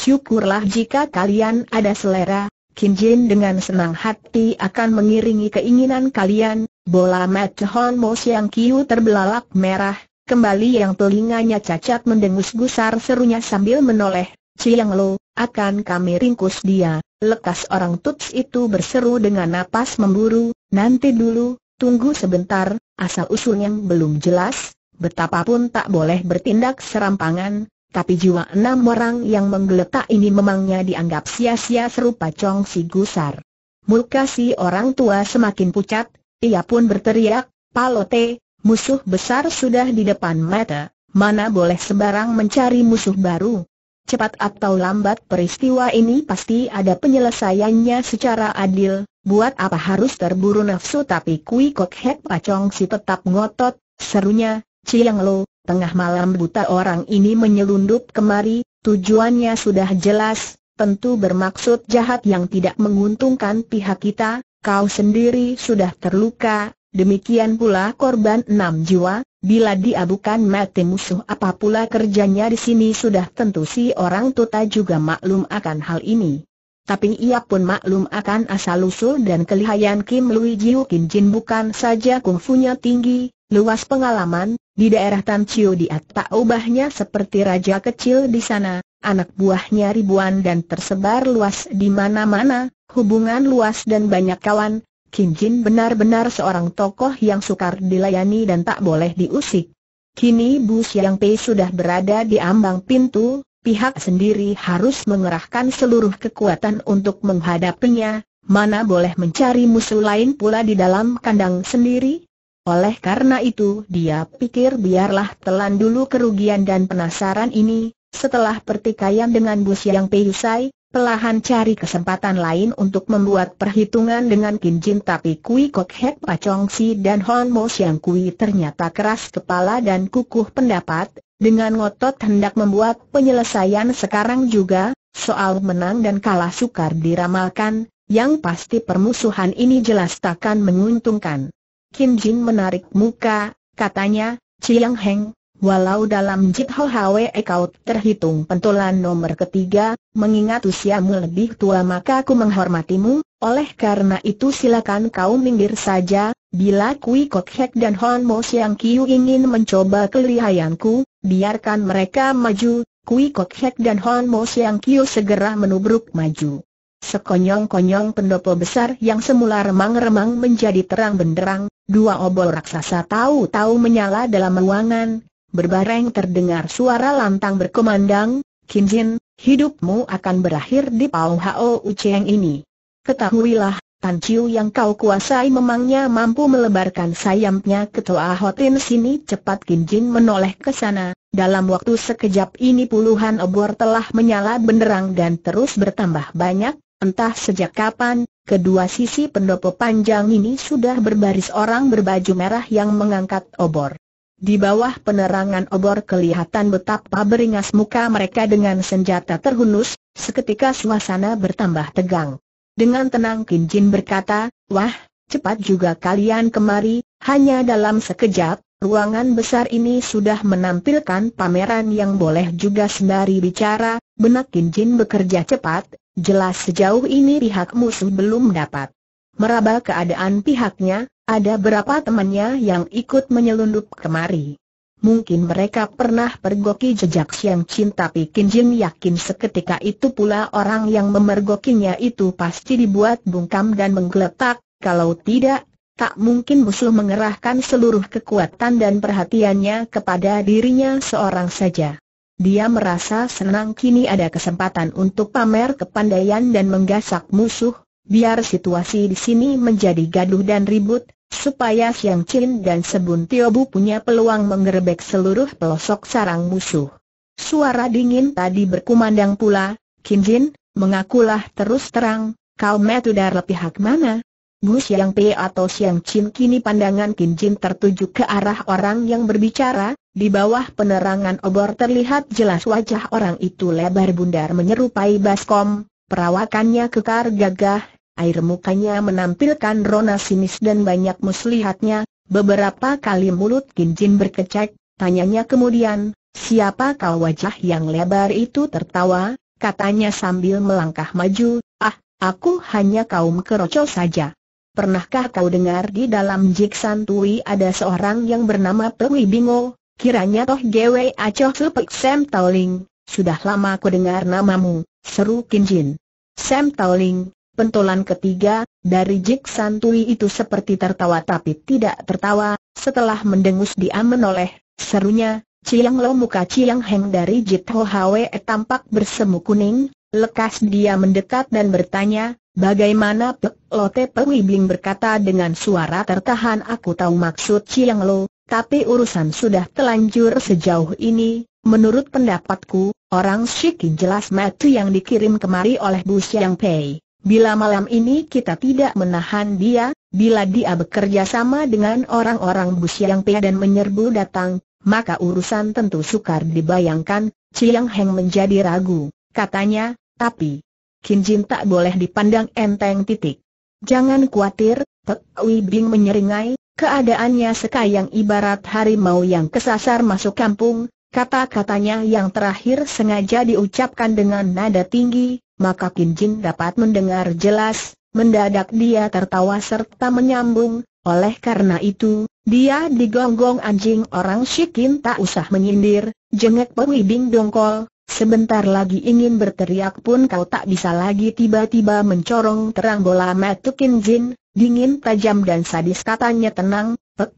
Syukurlah jika kalian ada selera, Kinjin dengan senang hati akan mengiringi keinginan kalian, bola Hon Mo Siang Kiu terbelalak merah, kembali yang telinganya cacat mendengus gusar serunya sambil menoleh, Ciang Lo, akan kami ringkus dia, lekas orang tuts itu berseru dengan napas memburu, nanti dulu, Tunggu sebentar, asal-usulnya belum jelas, betapapun tak boleh bertindak serampangan, tapi jiwa enam orang yang menggeletak ini memangnya dianggap sia-sia serupa Chong Si Gusar. Muka si orang tua semakin pucat, ia pun berteriak, Palote, musuh besar sudah di depan mata, mana boleh sebarang mencari musuh baru cepat atau lambat peristiwa ini pasti ada penyelesaiannya secara adil, buat apa harus terburu nafsu tapi Kui Kok Hek Pacong si tetap ngotot, serunya, Ciang Lo, tengah malam buta orang ini menyelundup kemari, tujuannya sudah jelas, tentu bermaksud jahat yang tidak menguntungkan pihak kita, kau sendiri sudah terluka, demikian pula korban enam jiwa, Bila dia bukan mati musuh apa pula kerjanya di sini sudah tentu si orang tuta juga maklum akan hal ini. Tapi ia pun maklum akan asal-usul dan kelihayan Kim Lui Jiu Kin Jin bukan saja kungfunya tinggi, luas pengalaman, di daerah Tan Chiu dia tak ubahnya seperti raja kecil di sana, anak buahnya ribuan dan tersebar luas di mana-mana, hubungan luas dan banyak kawan, Kim Jin benar-benar seorang tokoh yang sukar dilayani dan tak boleh diusik. Kini Bu Siang Pei sudah berada di ambang pintu, pihak sendiri harus mengerahkan seluruh kekuatan untuk menghadapinya, mana boleh mencari musuh lain pula di dalam kandang sendiri? Oleh karena itu dia pikir biarlah telan dulu kerugian dan penasaran ini, setelah pertikaian dengan Bu Siang Pei usai, Pelahan cari kesempatan lain untuk membuat perhitungan dengan Kin Jin tapi Kui Kok Hek Pa Chong Si dan Hon Mo Siang Kui ternyata keras kepala dan kukuh pendapat, dengan ngotot hendak membuat penyelesaian sekarang juga, soal menang dan kalah sukar diramalkan, yang pasti permusuhan ini jelas takkan menguntungkan. Kim Jin menarik muka, katanya, Chiang Heng, Walau dalam Jit Ho Hwe kau terhitung pentolan nomor ketiga, mengingat usiamu lebih tua maka aku menghormatimu, oleh karena itu silakan kau minggir saja, bila Kui Kok Hek dan Hon Mo Siang Kiu ingin mencoba kelihayanku, biarkan mereka maju, Kui Kok Hek dan Hon Mo Siang Kiu segera menubruk maju. Sekonyong-konyong pendopo besar yang semula remang-remang menjadi terang benderang, dua obor raksasa tahu-tahu menyala dalam ruangan, Berbareng terdengar suara lantang berkumandang, Kinjin, hidupmu akan berakhir di Pau Hao Ucheng ini. Ketahuilah, Tan Chiu yang kau kuasai memangnya mampu melebarkan sayapnya ke Toa Hotin sini cepat Kinjin menoleh ke sana. Dalam waktu sekejap ini puluhan obor telah menyala benderang dan terus bertambah banyak, entah sejak kapan, kedua sisi pendopo panjang ini sudah berbaris orang berbaju merah yang mengangkat obor. Di bawah penerangan obor kelihatan betapa beringas muka mereka dengan senjata terhunus, seketika suasana bertambah tegang. Dengan tenang Kin Jin berkata, Wah, cepat juga kalian kemari, hanya dalam sekejap, Ruangan besar ini sudah menampilkan pameran yang boleh juga sendari bicara, benak Jin bekerja cepat, jelas sejauh ini pihak musuh belum dapat meraba keadaan pihaknya, ada berapa temannya yang ikut menyelundup kemari. Mungkin mereka pernah pergoki jejak Siang cin tapi Kin Jin yakin seketika itu pula orang yang memergokinya itu pasti dibuat bungkam dan menggeletak, kalau tidak, tak mungkin musuh mengerahkan seluruh kekuatan dan perhatiannya kepada dirinya seorang saja. Dia merasa senang kini ada kesempatan untuk pamer kepandaian dan menggasak musuh, biar situasi di sini menjadi gaduh dan ribut, supaya Siang Chin dan Sebun Tiobu punya peluang menggerebek seluruh pelosok sarang musuh. Suara dingin tadi berkumandang pula, Kim Jin, mengakulah terus terang, kau metudara pihak mana? Bu Siang Pei atau Siang Chin kini pandangan Kim Jin tertuju ke arah orang yang berbicara, di bawah penerangan obor terlihat jelas wajah orang itu lebar bundar menyerupai baskom, perawakannya kekar gagah air mukanya menampilkan rona sinis dan banyak muslihatnya, beberapa kali mulut Kinjin berkecek, tanyanya kemudian, siapa kau wajah yang lebar itu tertawa, katanya sambil melangkah maju, ah, aku hanya kaum keroco saja. Pernahkah kau dengar di dalam Jiksan Tui ada seorang yang bernama Pewi Bingo, kiranya toh Gwe Acoh Supek Sam Tauling, sudah lama aku dengar namamu, seru Kinjin. Sam Tauling, Pentolan ketiga, dari Jik Santui itu seperti tertawa tapi tidak tertawa, setelah mendengus dia menoleh, serunya, Ciang Lo muka Ciang Heng dari Jit Ho Hwe e tampak bersemu kuning, lekas dia mendekat dan bertanya, bagaimana Pek Lote Bling berkata dengan suara tertahan aku tahu maksud Ciang Lo, tapi urusan sudah telanjur sejauh ini, menurut pendapatku, orang Shikin jelas mati yang dikirim kemari oleh Bu Siang Pei. Bila malam ini kita tidak menahan dia, bila dia bekerja sama dengan orang-orang Busiang Pea dan menyerbu datang, maka urusan tentu sukar dibayangkan, Ciang Heng menjadi ragu, katanya, tapi, Kin Jin tak boleh dipandang enteng titik. Jangan khawatir, Pek Wei Bing menyeringai, keadaannya sekayang ibarat harimau yang kesasar masuk kampung, Kata-katanya yang terakhir sengaja diucapkan dengan nada tinggi, maka Kin Jin dapat mendengar jelas, mendadak dia tertawa serta menyambung, oleh karena itu, dia digonggong anjing orang Shikin tak usah menyindir, jengek pewibing dongkol, sebentar lagi ingin berteriak pun kau tak bisa lagi tiba-tiba mencorong terang bola mata Kin Jin, dingin tajam dan sadis katanya tenang, Pek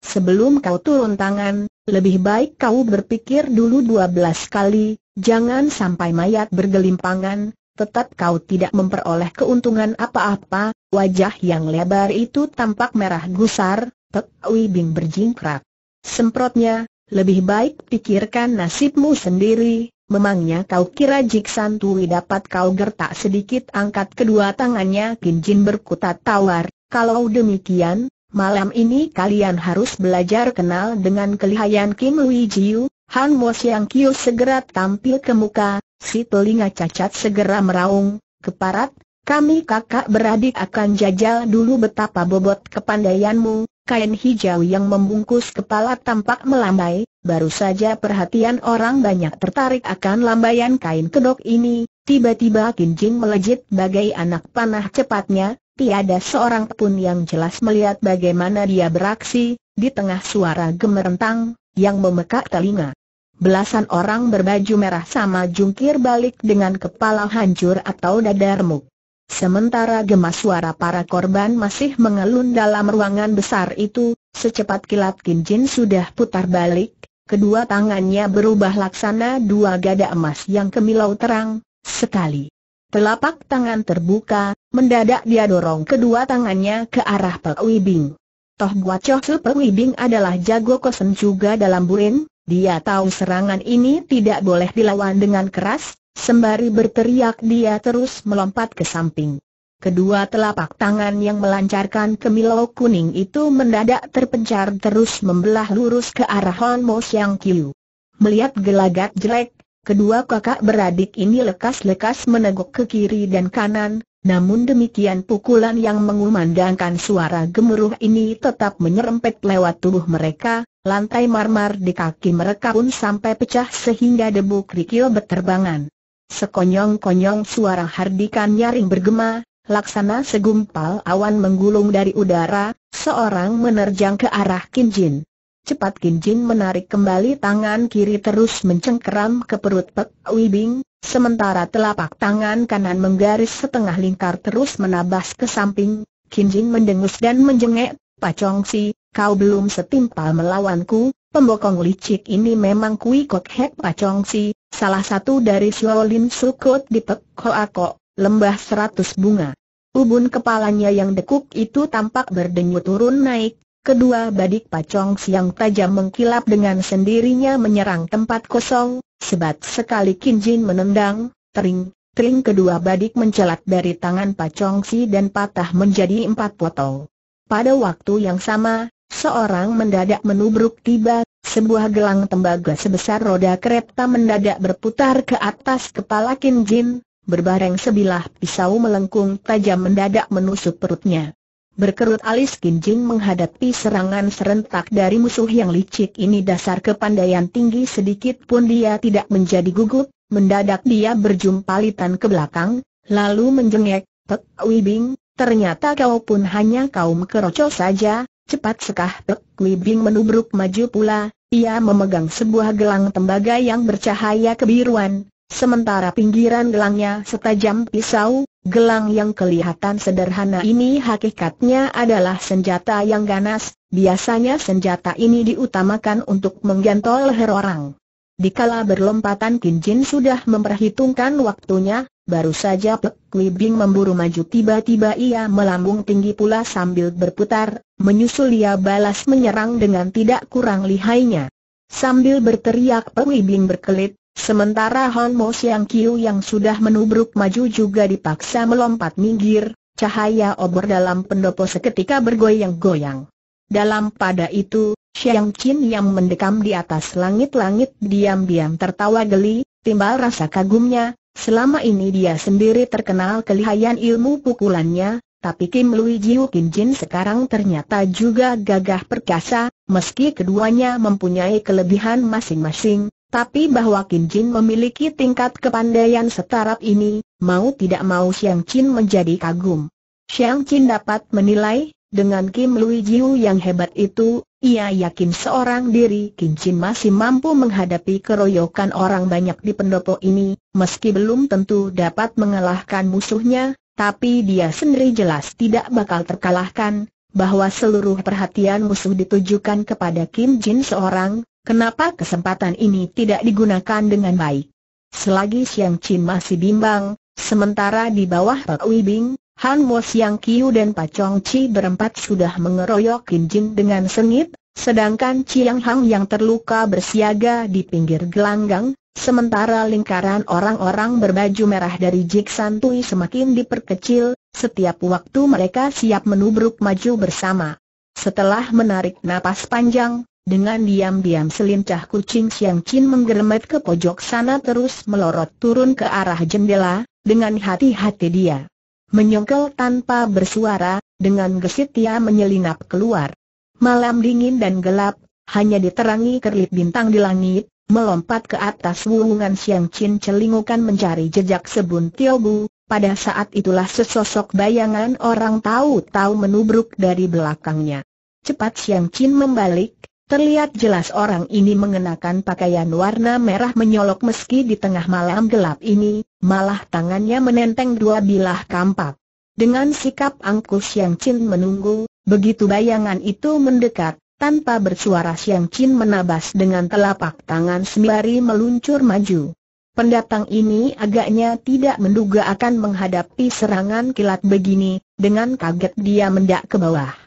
sebelum kau turun tangan, lebih baik kau berpikir dulu dua belas kali, jangan sampai mayat bergelimpangan, tetap kau tidak memperoleh keuntungan apa-apa, wajah yang lebar itu tampak merah gusar, Pek Wibing berjingkrak. Semprotnya, lebih baik pikirkan nasibmu sendiri, Memangnya kau kira Jiksan Tui dapat kau gertak sedikit angkat kedua tangannya Kinjin berkutat tawar, kalau demikian, Malam ini kalian harus belajar kenal dengan kelihayan Kim Lui Jiu, Han Mo Siang Kyu segera tampil ke muka, si telinga cacat segera meraung, keparat, kami kakak beradik akan jajal dulu betapa bobot kepandaianmu, kain hijau yang membungkus kepala tampak melambai, baru saja perhatian orang banyak tertarik akan lambaian kain kedok ini, tiba-tiba Jing melejit bagai anak panah cepatnya, tiada seorang pun yang jelas melihat bagaimana dia beraksi, di tengah suara gemerentang, yang memekak telinga. Belasan orang berbaju merah sama jungkir balik dengan kepala hancur atau dada remuk. Sementara gemas suara para korban masih mengelun dalam ruangan besar itu, secepat kilat Kinjin sudah putar balik, kedua tangannya berubah laksana dua gada emas yang kemilau terang, sekali. Telapak tangan terbuka, mendadak dia dorong kedua tangannya ke arah Pek Wibing. Toh buat Choh Su Pek Wibing adalah jago kosen juga dalam burin, dia tahu serangan ini tidak boleh dilawan dengan keras, sembari berteriak dia terus melompat ke samping. Kedua telapak tangan yang melancarkan kemilau kuning itu mendadak terpencar terus membelah lurus ke arah Hon Mo Siang Qiu. Melihat gelagat jelek, Kedua kakak beradik ini lekas-lekas meneguk ke kiri dan kanan, namun demikian pukulan yang mengumandangkan suara gemuruh ini tetap menyerempet lewat tubuh mereka, lantai marmer di kaki mereka pun sampai pecah sehingga debu kerikil berterbangan. Sekonyong-konyong suara hardikan nyaring bergema, laksana segumpal awan menggulung dari udara, seorang menerjang ke arah Kinjin. Cepat Jin menarik kembali tangan kiri terus mencengkeram ke perut Pek Bing, sementara telapak tangan kanan menggaris setengah lingkar terus menabas ke samping. Jin mendengus dan menjengek, Chong Si, kau belum setimpal melawanku, pembokong licik ini memang kui kok hek Chong Si, salah satu dari Shaolin Sukut di Pek Koako, lembah seratus bunga. Ubun kepalanya yang dekuk itu tampak berdenyut turun naik, Kedua badik pacong siang tajam mengkilap dengan sendirinya menyerang tempat kosong, sebat sekali Kinjin menendang, tering, tering kedua badik mencelat dari tangan pacong si dan patah menjadi empat potong. Pada waktu yang sama, seorang mendadak menubruk tiba, sebuah gelang tembaga sebesar roda kereta mendadak berputar ke atas kepala Kinjin, berbareng sebilah pisau melengkung tajam mendadak menusuk perutnya. Berkerut alis Jing menghadapi serangan serentak dari musuh yang licik ini dasar kepandaian tinggi sedikit pun dia tidak menjadi gugup, mendadak dia berjumpa berjumpalitan ke belakang, lalu menjengek, Pek Wibing, ternyata kau pun hanya kaum keroco saja, cepat sekah Pek Wibing menubruk maju pula, ia memegang sebuah gelang tembaga yang bercahaya kebiruan, Sementara pinggiran gelangnya setajam pisau, gelang yang kelihatan sederhana ini hakikatnya adalah senjata yang ganas, biasanya senjata ini diutamakan untuk menggantol leher orang. Dikala berlompatan Kinjin sudah memperhitungkan waktunya, baru saja Pek Kui Bing memburu maju tiba-tiba ia melambung tinggi pula sambil berputar, menyusul ia balas menyerang dengan tidak kurang lihainya. Sambil berteriak Pek Kui Bing berkelit, Sementara Hon Mo Siang Kiu yang sudah menubruk maju juga dipaksa melompat minggir, cahaya obor dalam pendopo seketika bergoyang-goyang. Dalam pada itu, Siang Chin yang mendekam di atas langit-langit diam-diam tertawa geli, timbal rasa kagumnya, selama ini dia sendiri terkenal kelihayan ilmu pukulannya, tapi Kim Lui Jiu Kim Jin sekarang ternyata juga gagah perkasa, meski keduanya mempunyai kelebihan masing-masing, tapi bahwa Kim Jin memiliki tingkat kepandaian setaraf ini, mau tidak mau Xiang Qin menjadi kagum. Xiang Qin dapat menilai, dengan Kim Lui Jiu yang hebat itu, ia yakin seorang diri Kim Jin masih mampu menghadapi keroyokan orang banyak di pendopo ini, meski belum tentu dapat mengalahkan musuhnya, tapi dia sendiri jelas tidak bakal terkalahkan, bahwa seluruh perhatian musuh ditujukan kepada Kim Jin seorang, Kenapa kesempatan ini tidak digunakan dengan baik? Selagi Siang Qin masih bimbang, sementara di bawah Pak Wibing, Han Mo Siang Qiu dan Pak Chong Chi berempat sudah mengeroyok Kim Jin dengan sengit, sedangkan Chiang Hang yang terluka bersiaga di pinggir gelanggang, Sementara lingkaran orang-orang berbaju merah dari San Tui semakin diperkecil, setiap waktu mereka siap menubruk maju bersama. Setelah menarik napas panjang, dengan diam-diam selincah kucing Siang Chin menggeremet ke pojok sana terus melorot turun ke arah jendela, dengan hati-hati dia. Menyongkel tanpa bersuara, dengan gesit dia menyelinap keluar. Malam dingin dan gelap, hanya diterangi kerlip bintang di langit, melompat ke atas wulungan Siang Chin celingukan mencari jejak sebun Tiobu, pada saat itulah sesosok bayangan orang tahu-tahu menubruk dari belakangnya. Cepat Siang Chin membalik, Terlihat jelas orang ini mengenakan pakaian warna merah menyolok meski di tengah malam gelap ini, malah tangannya menenteng dua bilah kampak. Dengan sikap angkus Yang Chin menunggu, begitu bayangan itu mendekat, tanpa bersuara Yang Chin menabas dengan telapak tangan sembari meluncur maju. Pendatang ini agaknya tidak menduga akan menghadapi serangan kilat begini, dengan kaget dia mendak ke bawah.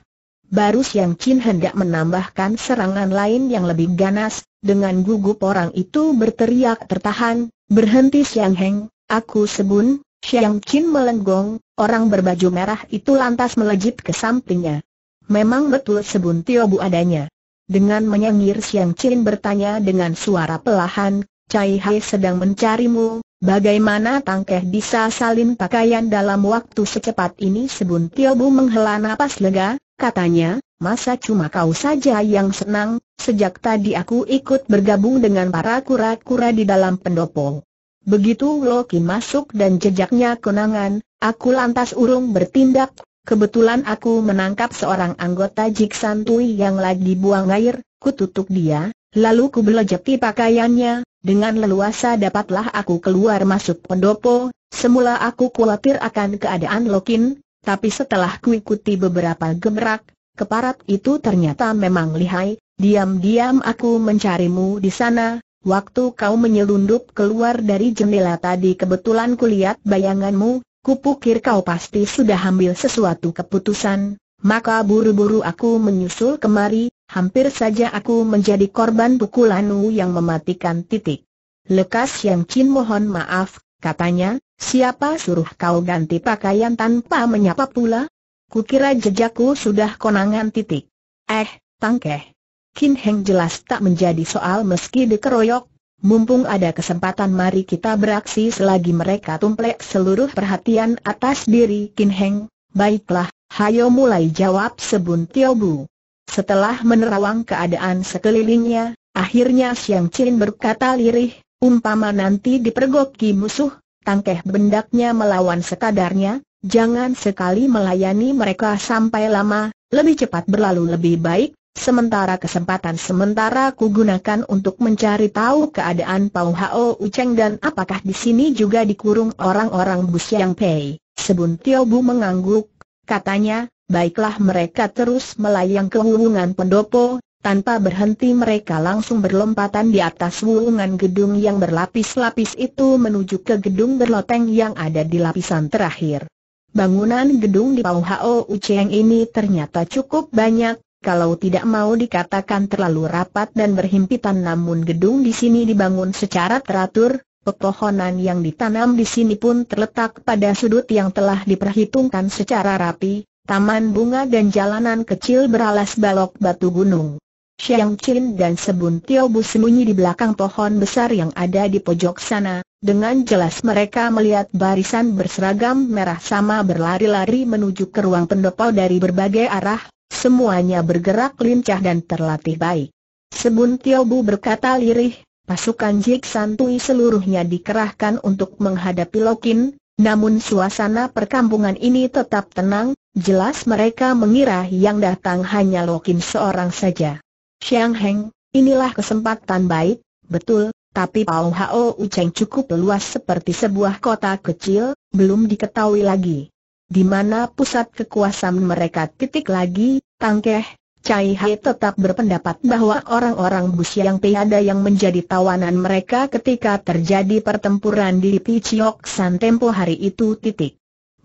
Baru Siang Chin hendak menambahkan serangan lain yang lebih ganas, dengan gugup orang itu berteriak tertahan, berhenti Siang Heng, aku sebun, Siang Chin melenggong, orang berbaju merah itu lantas melejit ke sampingnya. Memang betul sebun Tio Bu adanya. Dengan menyengir Siang Chin bertanya dengan suara pelahan, Cai Hai sedang mencarimu, Bagaimana tangkeh bisa salin pakaian dalam waktu secepat ini sebun Tio Bu menghela napas lega, katanya, masa cuma kau saja yang senang, sejak tadi aku ikut bergabung dengan para kura-kura di dalam pendopo. Begitu Loki masuk dan jejaknya kenangan, aku lantas urung bertindak, kebetulan aku menangkap seorang anggota Jiksantui yang lagi buang air, ku tutup dia, lalu ku belejeti pakaiannya, dengan leluasa dapatlah aku keluar masuk pendopo, semula aku khawatir akan keadaan Lokin, tapi setelah kuikuti beberapa gemerak, keparat itu ternyata memang lihai, diam-diam aku mencarimu di sana, waktu kau menyelundup keluar dari jendela tadi kebetulan kulihat bayanganmu, kupukir kau pasti sudah ambil sesuatu keputusan, maka buru-buru aku menyusul kemari, hampir saja aku menjadi korban pukulanmu yang mematikan titik. Lekas Yang Chin mohon maaf, katanya, Siapa suruh kau ganti pakaian tanpa menyapa pula? Kukira jejakku sudah konangan titik. Eh, tangkeh. Kin Heng jelas tak menjadi soal meski dikeroyok. Mumpung ada kesempatan mari kita beraksi selagi mereka tumplek seluruh perhatian atas diri Kin Heng. Baiklah, hayo mulai jawab sebun Tio Bu. Setelah menerawang keadaan sekelilingnya, akhirnya Siang Chin berkata lirih, umpama nanti dipergoki musuh, tangkeh bendaknya melawan sekadarnya, jangan sekali melayani mereka sampai lama, lebih cepat berlalu lebih baik, sementara kesempatan sementara ku gunakan untuk mencari tahu keadaan Pau Hao Uceng dan apakah di sini juga dikurung orang-orang Bus Yang Pei. Sebun Tio Bu mengangguk, katanya, baiklah mereka terus melayang ke hubungan pendopo, tanpa berhenti mereka langsung berlompatan di atas wulungan gedung yang berlapis-lapis itu menuju ke gedung berloteng yang ada di lapisan terakhir. Bangunan gedung di Pau Hao Uceng ini ternyata cukup banyak, kalau tidak mau dikatakan terlalu rapat dan berhimpitan namun gedung di sini dibangun secara teratur, pepohonan yang ditanam di sini pun terletak pada sudut yang telah diperhitungkan secara rapi, taman bunga dan jalanan kecil beralas balok batu gunung. Xiang Qin dan Sebun Tio Bu sembunyi di belakang pohon besar yang ada di pojok sana, dengan jelas mereka melihat barisan berseragam merah sama berlari-lari menuju ke ruang pendopo dari berbagai arah, semuanya bergerak lincah dan terlatih baik. Sebun Tio Bu berkata lirih, pasukan Jik Santui seluruhnya dikerahkan untuk menghadapi Lokin, namun suasana perkampungan ini tetap tenang, jelas mereka mengira yang datang hanya Lokin seorang saja. Xiang Heng, inilah kesempatan baik, betul, tapi Pao Hao Ucheng cukup luas seperti sebuah kota kecil, belum diketahui lagi. Di mana pusat kekuasaan mereka titik lagi, Tangkeh, Cai Hai tetap berpendapat bahwa orang-orang Busia yang tiada yang menjadi tawanan mereka ketika terjadi pertempuran di Piciok San tempo hari itu titik.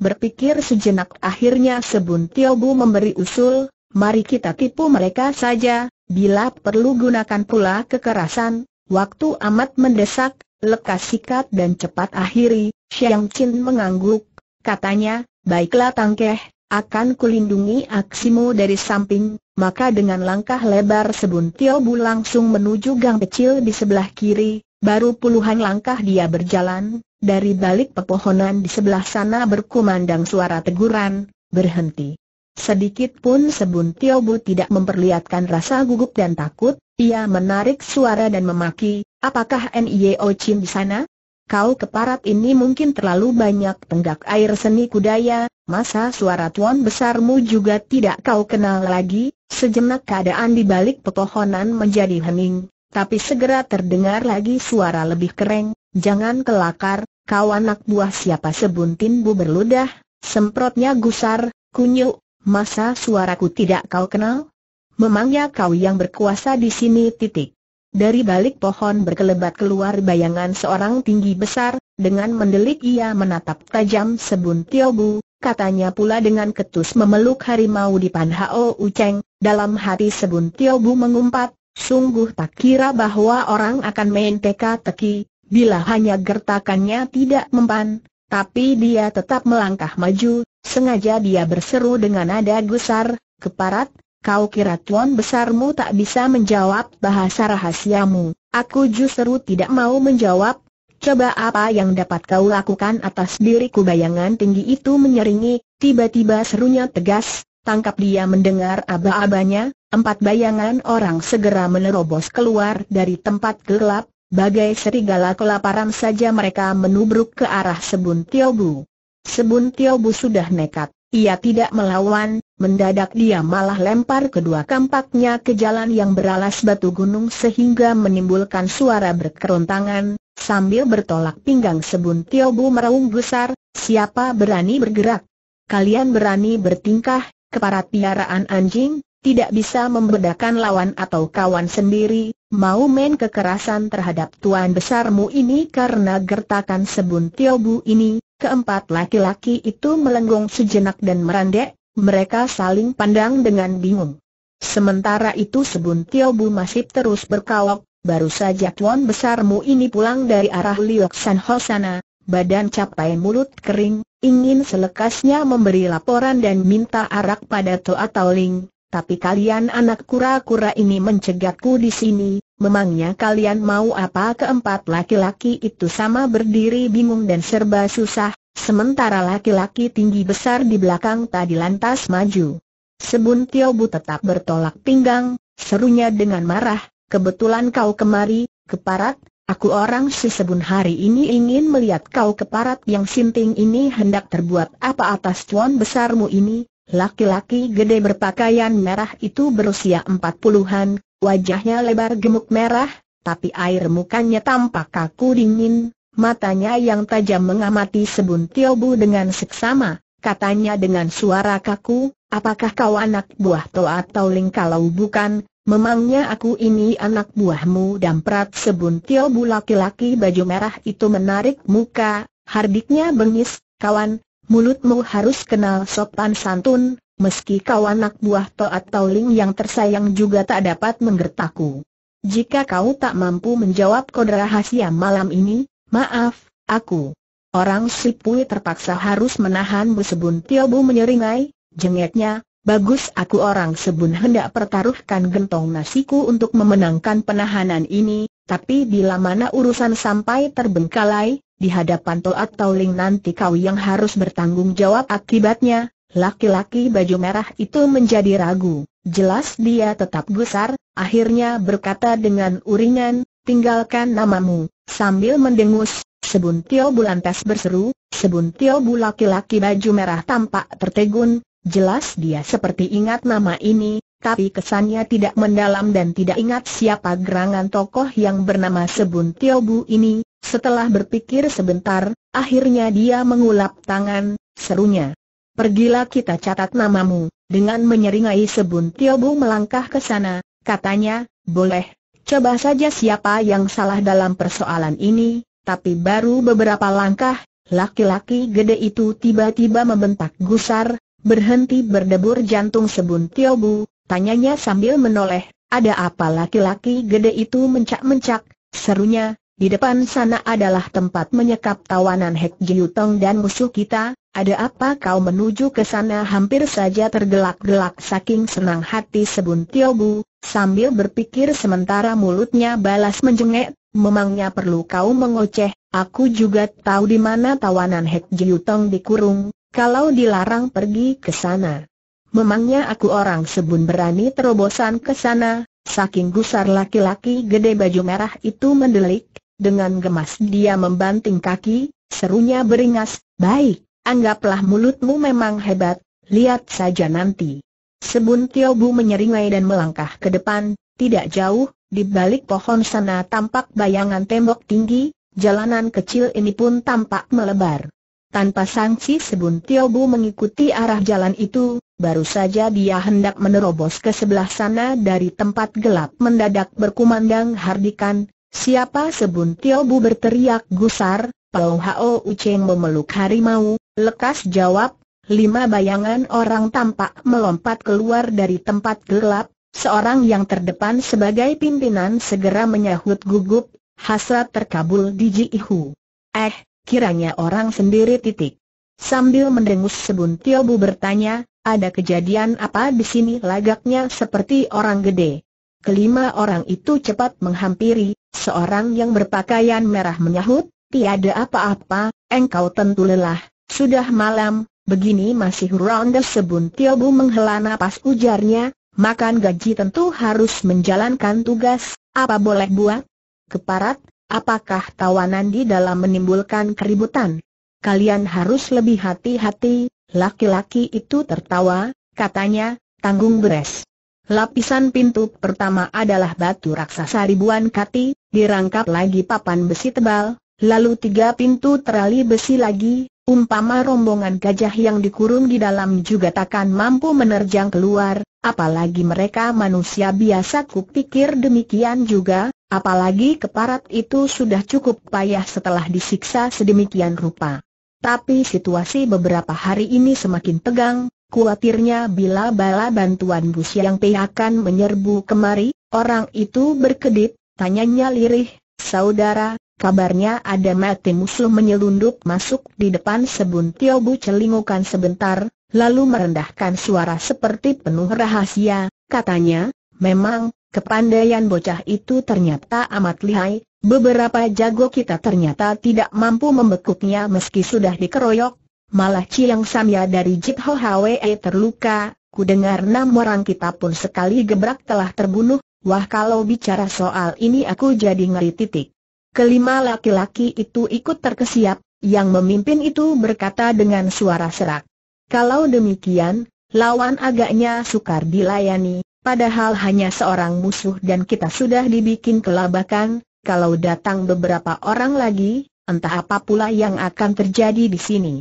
Berpikir sejenak akhirnya Sebun Tiobu memberi usul, mari kita tipu mereka saja, Bila perlu gunakan pula kekerasan, waktu amat mendesak, lekas sikat dan cepat akhiri, Xiang Qin mengangguk, katanya, baiklah Tangkeh, akan kulindungi aksimu dari samping, maka dengan langkah lebar Tio bu langsung menuju gang kecil di sebelah kiri, baru puluhan langkah dia berjalan, dari balik pepohonan di sebelah sana berkumandang suara teguran, berhenti. Sedikit pun Sebun Tiobu tidak memperlihatkan rasa gugup dan takut, ia menarik suara dan memaki, apakah N.I.O. Chin di sana? Kau keparat ini mungkin terlalu banyak tenggak air seni kudaya, masa suara tuan besarmu juga tidak kau kenal lagi, sejenak keadaan di balik pepohonan menjadi hening, tapi segera terdengar lagi suara lebih kering, jangan kelakar, kau anak buah siapa sebuntin bu berludah, semprotnya gusar, kunyuk, Masa suaraku tidak kau kenal? Memangnya kau yang berkuasa di sini titik. Dari balik pohon berkelebat keluar bayangan seorang tinggi besar, dengan mendelik ia menatap tajam Sebun Tiobu, katanya pula dengan ketus memeluk harimau di Panhao Uceng, dalam hati Sebun Tiobu mengumpat, sungguh tak kira bahwa orang akan main teka-teki, bila hanya gertakannya tidak mempan, tapi dia tetap melangkah maju, Sengaja dia berseru dengan nada gusar, keparat, kau kira tuan besarmu tak bisa menjawab bahasa rahasiamu, aku justru tidak mau menjawab, coba apa yang dapat kau lakukan atas diriku bayangan tinggi itu menyeringi, tiba-tiba serunya tegas, tangkap dia mendengar aba-abanya, empat bayangan orang segera menerobos keluar dari tempat gelap, bagai serigala kelaparan saja mereka menubruk ke arah sebun Tiobu. Sebun Tiobu sudah nekat, ia tidak melawan, mendadak dia malah lempar kedua kampaknya ke jalan yang beralas batu gunung sehingga menimbulkan suara berkerontangan, sambil bertolak pinggang Sebun Tiobu meraung besar, siapa berani bergerak? Kalian berani bertingkah, keparat piaraan anjing, tidak bisa membedakan lawan atau kawan sendiri, mau main kekerasan terhadap tuan besarmu ini karena gertakan sebun tiobu ini, Keempat laki-laki itu melenggung sejenak dan merandek, mereka saling pandang dengan bingung. Sementara itu Sebun bu masih terus berkawok, baru saja tuan besarmu ini pulang dari arah Liok San Hosana, badan capai mulut kering, ingin selekasnya memberi laporan dan minta arak pada Toa Tauling, tapi kalian anak kura-kura ini mencegatku di sini, memangnya kalian mau apa keempat laki-laki itu sama berdiri bingung dan serba susah, sementara laki-laki tinggi besar di belakang tadi lantas maju. Sebun Tiobu tetap bertolak pinggang, serunya dengan marah, kebetulan kau kemari, keparat, aku orang si Sebun hari ini ingin melihat kau keparat yang sinting ini hendak terbuat apa atas cuan besarmu ini, Laki-laki gede berpakaian merah itu berusia empat puluhan, wajahnya lebar gemuk merah, tapi air mukanya tampak kaku dingin, matanya yang tajam mengamati sebuntil bu dengan seksama, katanya dengan suara kaku, apakah kau anak buah to atau ling kalau bukan, memangnya aku ini anak buahmu Dan sebuntil bu laki-laki baju merah itu menarik muka, hardiknya bengis, kawan, mulutmu harus kenal sopan santun, meski kau anak buah atau Tauling yang tersayang juga tak dapat menggertaku. Jika kau tak mampu menjawab kode rahasia malam ini, maaf, aku. Orang Sipui terpaksa harus menahan bersebun Tiobu menyeringai, jengeknya, bagus aku orang sebun hendak pertaruhkan gentong nasiku untuk memenangkan penahanan ini, tapi bila mana urusan sampai terbengkalai, di hadapan Toat Tauling nanti kau yang harus bertanggung jawab akibatnya, laki-laki baju merah itu menjadi ragu. Jelas dia tetap gusar, akhirnya berkata dengan uringan, tinggalkan namamu, sambil mendengus, Sebuntio Bulantes berseru, Sebuntio Bu laki-laki baju merah tampak tertegun, jelas dia seperti ingat nama ini, tapi kesannya tidak mendalam dan tidak ingat siapa gerangan tokoh yang bernama Sebuntio Bu ini, setelah berpikir sebentar, akhirnya dia mengulap tangan, serunya. Pergilah kita catat namamu, dengan menyeringai sebun Tiobu melangkah ke sana, katanya, boleh, coba saja siapa yang salah dalam persoalan ini, tapi baru beberapa langkah, laki-laki gede itu tiba-tiba membentak gusar, berhenti berdebur jantung sebun Tiobu, tanyanya sambil menoleh, ada apa laki-laki gede itu mencak-mencak, serunya, di depan sana adalah tempat menyekap tawanan Hek Jiutong dan musuh kita, ada apa kau menuju ke sana hampir saja tergelak-gelak saking senang hati Sebun Tiobu, sambil berpikir sementara mulutnya balas menjengek, memangnya perlu kau mengoceh, aku juga tahu di mana tawanan Hek Jiutong dikurung, kalau dilarang pergi ke sana. Memangnya aku orang Sebun berani terobosan ke sana, saking gusar laki-laki gede baju merah itu mendelik, dengan gemas dia membanting kaki, serunya beringas, baik, anggaplah mulutmu memang hebat, lihat saja nanti. Sebun Tiobu menyeringai dan melangkah ke depan, tidak jauh, di balik pohon sana tampak bayangan tembok tinggi, jalanan kecil ini pun tampak melebar. Tanpa sanksi Sebun Tiobu mengikuti arah jalan itu, baru saja dia hendak menerobos ke sebelah sana dari tempat gelap mendadak berkumandang hardikan, Siapa Tio bu berteriak gusar, Pau Hao Uceng memeluk harimau, lekas jawab, lima bayangan orang tampak melompat keluar dari tempat gelap, seorang yang terdepan sebagai pimpinan segera menyahut gugup, hasrat terkabul di Ihu. Eh, kiranya orang sendiri titik. Sambil mendengus Tio bu bertanya, ada kejadian apa di sini lagaknya seperti orang gede. Kelima orang itu cepat menghampiri, Seorang yang berpakaian merah menyahut, tiada apa-apa, engkau tentu lelah, sudah malam, begini masih ronda sebun. Tiobu menghela napas ujarnya, makan gaji tentu harus menjalankan tugas, apa boleh buat? Keparat, apakah tawanan di dalam menimbulkan keributan? Kalian harus lebih hati-hati, laki-laki itu tertawa, katanya, tanggung beres. Lapisan pintu pertama adalah batu raksasa ribuan kati, dirangkap lagi papan besi tebal, lalu tiga pintu terali besi lagi, umpama rombongan gajah yang dikurung di dalam juga takkan mampu menerjang keluar, apalagi mereka manusia biasa kupikir demikian juga, apalagi keparat itu sudah cukup payah setelah disiksa sedemikian rupa. Tapi situasi beberapa hari ini semakin tegang, Kuatirnya bila bala bantuan bus yang akan menyerbu kemari, orang itu berkedip, Tanyanya lirih, saudara, kabarnya ada mati musuh menyelundup masuk di depan sebun Tiobu celingukan sebentar, lalu merendahkan suara seperti penuh rahasia, katanya, memang, kepandaian bocah itu ternyata amat lihai, beberapa jago kita ternyata tidak mampu membekuknya meski sudah dikeroyok, malah Ciang Samya dari Jit Ho Hwe terluka, ku dengar enam orang kita pun sekali gebrak telah terbunuh, Wah kalau bicara soal ini aku jadi ngeri titik. Kelima laki-laki itu ikut terkesiap, yang memimpin itu berkata dengan suara serak. Kalau demikian, lawan agaknya sukar dilayani, padahal hanya seorang musuh dan kita sudah dibikin kelabakan, kalau datang beberapa orang lagi, entah apa pula yang akan terjadi di sini.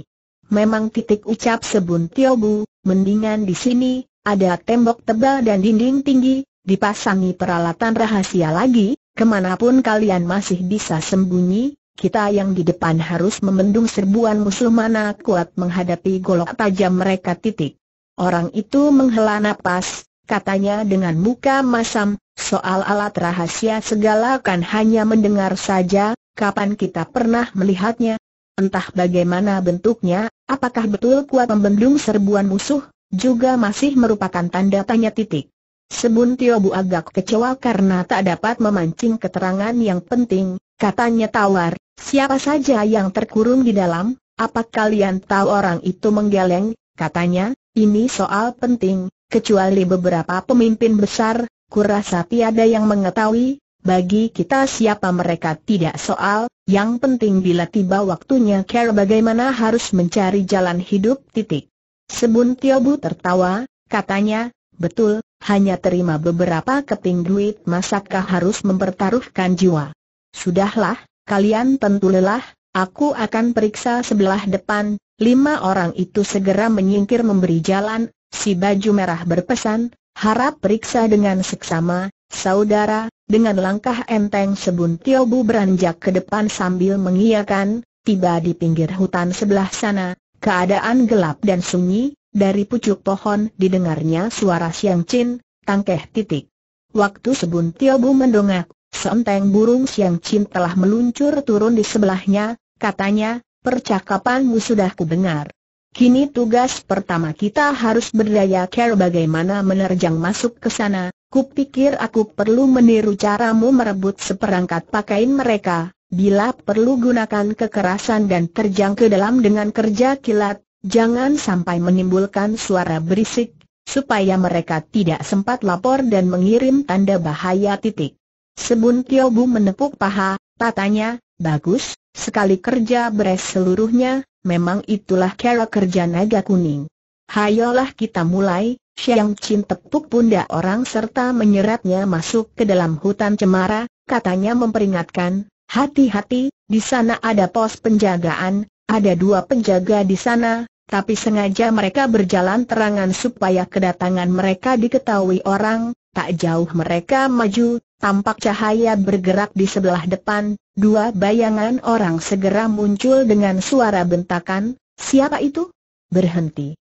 Memang titik ucap sebun Tiobu, mendingan di sini, ada tembok tebal dan dinding tinggi, dipasangi peralatan rahasia lagi, kemanapun kalian masih bisa sembunyi, kita yang di depan harus memendung serbuan musuh mana kuat menghadapi golok tajam mereka titik. Orang itu menghela napas, katanya dengan muka masam, soal alat rahasia segala kan hanya mendengar saja, kapan kita pernah melihatnya? Entah bagaimana bentuknya, apakah betul kuat membendung serbuan musuh, juga masih merupakan tanda tanya titik. Tio Bu agak kecewa karena tak dapat memancing keterangan yang penting, katanya tawar, siapa saja yang terkurung di dalam, apa kalian tahu orang itu menggeleng, katanya, ini soal penting, kecuali beberapa pemimpin besar, kurasa tiada yang mengetahui, bagi kita siapa mereka tidak soal, yang penting bila tiba waktunya care bagaimana harus mencari jalan hidup titik. Sebun Tiobu tertawa, katanya, betul, hanya terima beberapa keping duit masakkah harus mempertaruhkan jiwa. Sudahlah, kalian tentu lelah, aku akan periksa sebelah depan, lima orang itu segera menyingkir memberi jalan, si baju merah berpesan, harap periksa dengan seksama, saudara, dengan langkah enteng sebun Bu beranjak ke depan sambil mengiyakan, tiba di pinggir hutan sebelah sana, keadaan gelap dan sunyi, dari pucuk pohon didengarnya suara siang cin, tangkeh titik. Waktu Tio bu mendongak, seenteng burung siang cin telah meluncur turun di sebelahnya, katanya, percakapanmu sudah ku dengar. Kini tugas pertama kita harus berdaya care bagaimana menerjang masuk ke sana, kupikir aku perlu meniru caramu merebut seperangkat pakaian mereka, bila perlu gunakan kekerasan dan terjang ke dalam dengan kerja kilat, Jangan sampai menimbulkan suara berisik, supaya mereka tidak sempat lapor dan mengirim tanda bahaya titik. Sebun bu menepuk paha, tatanya, bagus, sekali kerja beres seluruhnya, memang itulah cara kerja naga kuning. Hayolah kita mulai, Xiang Qin tepuk pundak orang serta menyeretnya masuk ke dalam hutan cemara, katanya memperingatkan, hati-hati, di sana ada pos penjagaan, ada dua penjaga di sana, tapi sengaja mereka berjalan terangan supaya kedatangan mereka diketahui orang, tak jauh mereka maju, tampak cahaya bergerak di sebelah depan, dua bayangan orang segera muncul dengan suara bentakan, siapa itu? Berhenti.